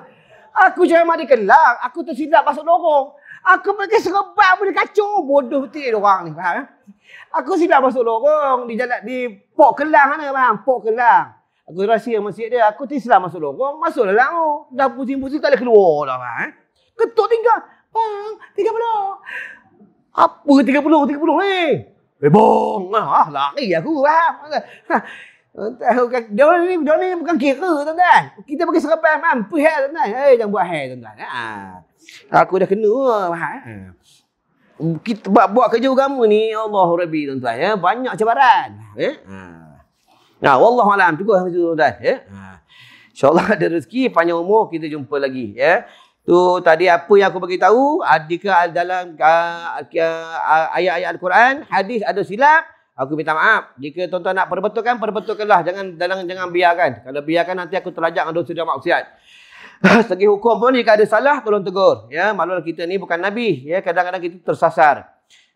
Aku jangan mandi kelang. Aku tersilap masuk lorong. Aku pergi serebat pun kacau. Bodoh betul orang ni, faham? Aku silap masuk lorong. Di jalan, di pok kelang mana, faham? Pok kelang. Aku rahsia masjid dia. Aku tersilap masuk lorong. Masuk dalam tu. Dah pusing-pusing tak boleh keluar dah, faham? Ketuk tinggal. Bang, tiga puluh. Apa 30? 30 eh. Hey. Eh bong. Ah, ah lari aku ah. Tahu kan, dia ni, dia ni bukan kira tuan-tuan. Kita pakai serapan ah, mam, pihak tuan-tuan. Eh jangan buat hal tuan-tuan. Ah. Aku dah kena ah. Hmm, kita buat, buat kerja agama ni Allah Rabbi tuan-tuan ya. Banyak cabaran. Ya. Eh. Ha. Nah, wallahu alam cukup tuan-tuan ya. Ha. Insya-Allah ada rezeki panjang umur kita jumpa lagi ya. Tu tadi apa yang aku bagi tahu, adika dalam ah, ah, ah, ayat-ayat Al-Quran, hadis ada silap, aku minta maaf. Jika tuan-tuan nak perbetulkan, perbetulkanlah. Jangan dalam jangan biarkan. Kalau biarkan nanti aku terlajak dengan dosa dan maksiat. Segi hukum pun jika ada salah tolong tegur. Ya, malulah kita ni bukan nabi, ya. Kadang-kadang kita tersasar.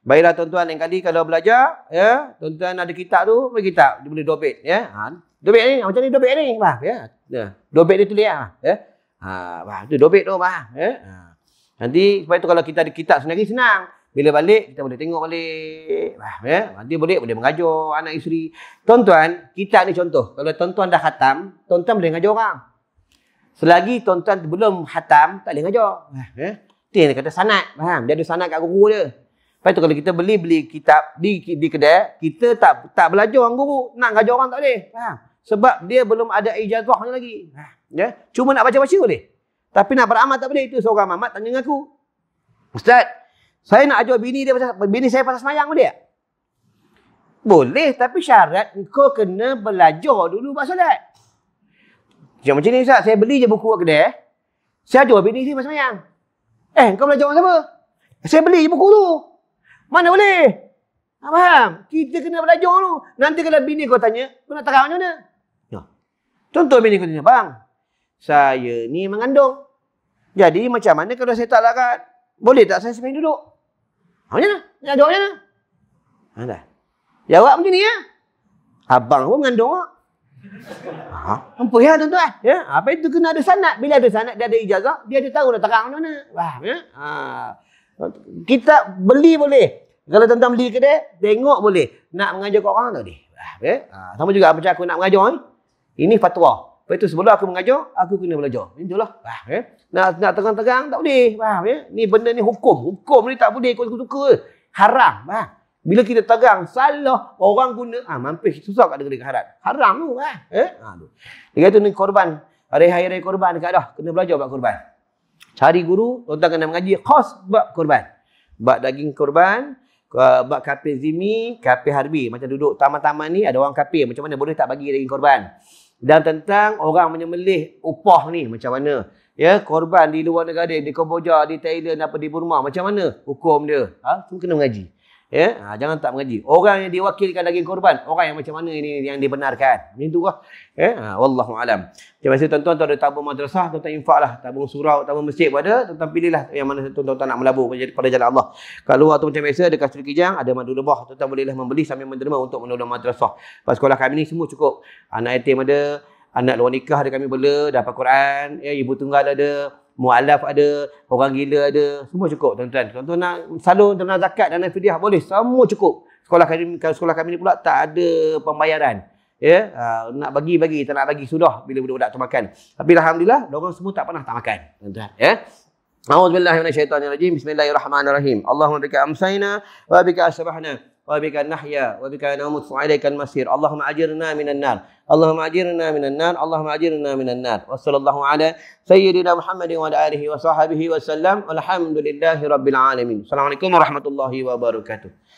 Baiklah tuan-tuan, lain kali kalau belajar, ya, tuan-tuan ada kitab tu, bagi kitab, dia boleh dobit, ya. Ha, dobit ni, macam ni dobit ni, bah, ya. Ya, dobit ni tulis ha, ya. Ha, bah, tu dobit tu, bah. Ya. Eh? Ha. Nanti, sebab itu kalau kita ada kitab sendiri, senang. Bila balik, kita boleh tengok balik. Bah, eh? Ya. Nanti boleh, boleh mengajar anak isteri. Tuan-tuan, kitab ni contoh. Kalau tuan-tuan dah khatam, tuan-tuan boleh mengajar orang. Selagi tuan-tuan belum khatam, tak boleh mengajar. Eh? Dia kata sanat, faham? Dia ada sanat kat guru dia. Lepas tu kalau kita beli-beli kitab di, di kedai, kita tak tak belajar orang guru. Nak ngajar orang tak boleh. Faham? Sebab dia belum ada ijazahnya lagi. Faham? Ya? Cuma nak baca-baca boleh. Tapi nak beramal tak boleh. Itu seorang mamat tanya dengan aku. Ustaz, saya nak ajar bini dia pasal, bini saya pasal semayang boleh tak? Boleh, tapi syarat kau kena belajar dulu buat solat. Macam macam ni Ustaz, saya beli je buku kat kedai. Eh. Saya ajar bini saya pasal semayang. Eh, kau belajar orang siapa? Saya beli je buku tu. Mana boleh? Tak ah, faham? Kita kena belajar dulu. Nanti kalau bini kau tanya, kau nak terang macam mana? Ya. Contoh bini kau tanya, bang, saya ni mengandung. Jadi macam mana kalau saya tak larat? Boleh tak saya sembang duduk? Ha macam mana? Nak jawab macam mana? Ha, dah. Jawab macam ni ya. Abang pun mengandung. Ha? Apa ya tuan-tuan? Ya, apa itu kena ada sanad. Bila ada sanad dia ada ijazah, dia ada tahu dah terang mana. -mana. Wah, ya. Ha. Kita beli boleh. Kalau tuan-tuan beli kedai, tengok boleh. Nak mengajar ke orang tak boleh. Ya. Ha. Sama juga macam aku nak mengajar ni. Eh. Ini fatwa. Lepas itu sebelum aku mengajar, aku kena belajar. Itulah. Faham ya? Nak nak terang-terang tak boleh. Faham ya? Ni benda ni hukum. Hukum ni tak boleh kau suka-suka. Haram. Faham? Bila kita terang salah orang guna ah ha, mampus susah kat negeri harat. Haram tu ha. Eh? Dia kata ni korban, hari hari, hari korban dekat dah kena belajar buat korban. Cari guru, tuan kena mengaji khas buat korban. Buat daging korban, buat kapir zimi, kapir harbi. Macam duduk taman-taman ni ada orang kapir, macam mana boleh tak bagi daging korban? dan tentang orang menyembelih upah ni macam mana ya korban di luar negara di Kamboja di Thailand apa di Burma macam mana hukum dia ha tu kena mengaji Ya, ha, jangan tak mengaji. Orang yang diwakilkan daging korban, orang yang macam mana ini yang dibenarkan? Begitu lah. Ya, ha, wallahu alam. Terima kasih tuan-tuan, tuan ada tabung madrasah, tuan-tuan infaklah, tabung surau, tabung masjid pada, tuan-tuan pilihlah yang mana tuan-tuan nak melabur pada jalan Allah. Kalau luar tu macam biasa ada kasut kijang, ada madu lebah, tuan-tuan bolehlah membeli sambil menderma untuk menolong madrasah. Pas sekolah kami ni semua cukup. Anak yatim ada, anak luar nikah ada kami bela, dapat Quran, ya, ibu tunggal ada, mualaf ada, orang gila ada, semua cukup tuan-tuan. Tuan-tuan nak salur dana zakat dan fidyah boleh, semua cukup. Sekolah kami kalau sekolah kami ni pula tak ada pembayaran. Ya, uh, nak bagi bagi, tak nak bagi sudah bila budak-budak tu makan. Tapi alhamdulillah, orang semua tak pernah tak makan, tuan-tuan. Ya. A'udzubillahi minasyaitonirrajim. Bismillahirrahmanirrahim. Allahumma bika amsayna wa bika asbahna. وبك نحيا وبك نموت وعليك المصير اللهم اجرنا من النار اللهم اجرنا من النار اللهم اجرنا من النار وصلى الله على سيدنا محمد وعلى اله وصحبه وسلم والحمد لله رب العالمين السلام عليكم ورحمه الله وبركاته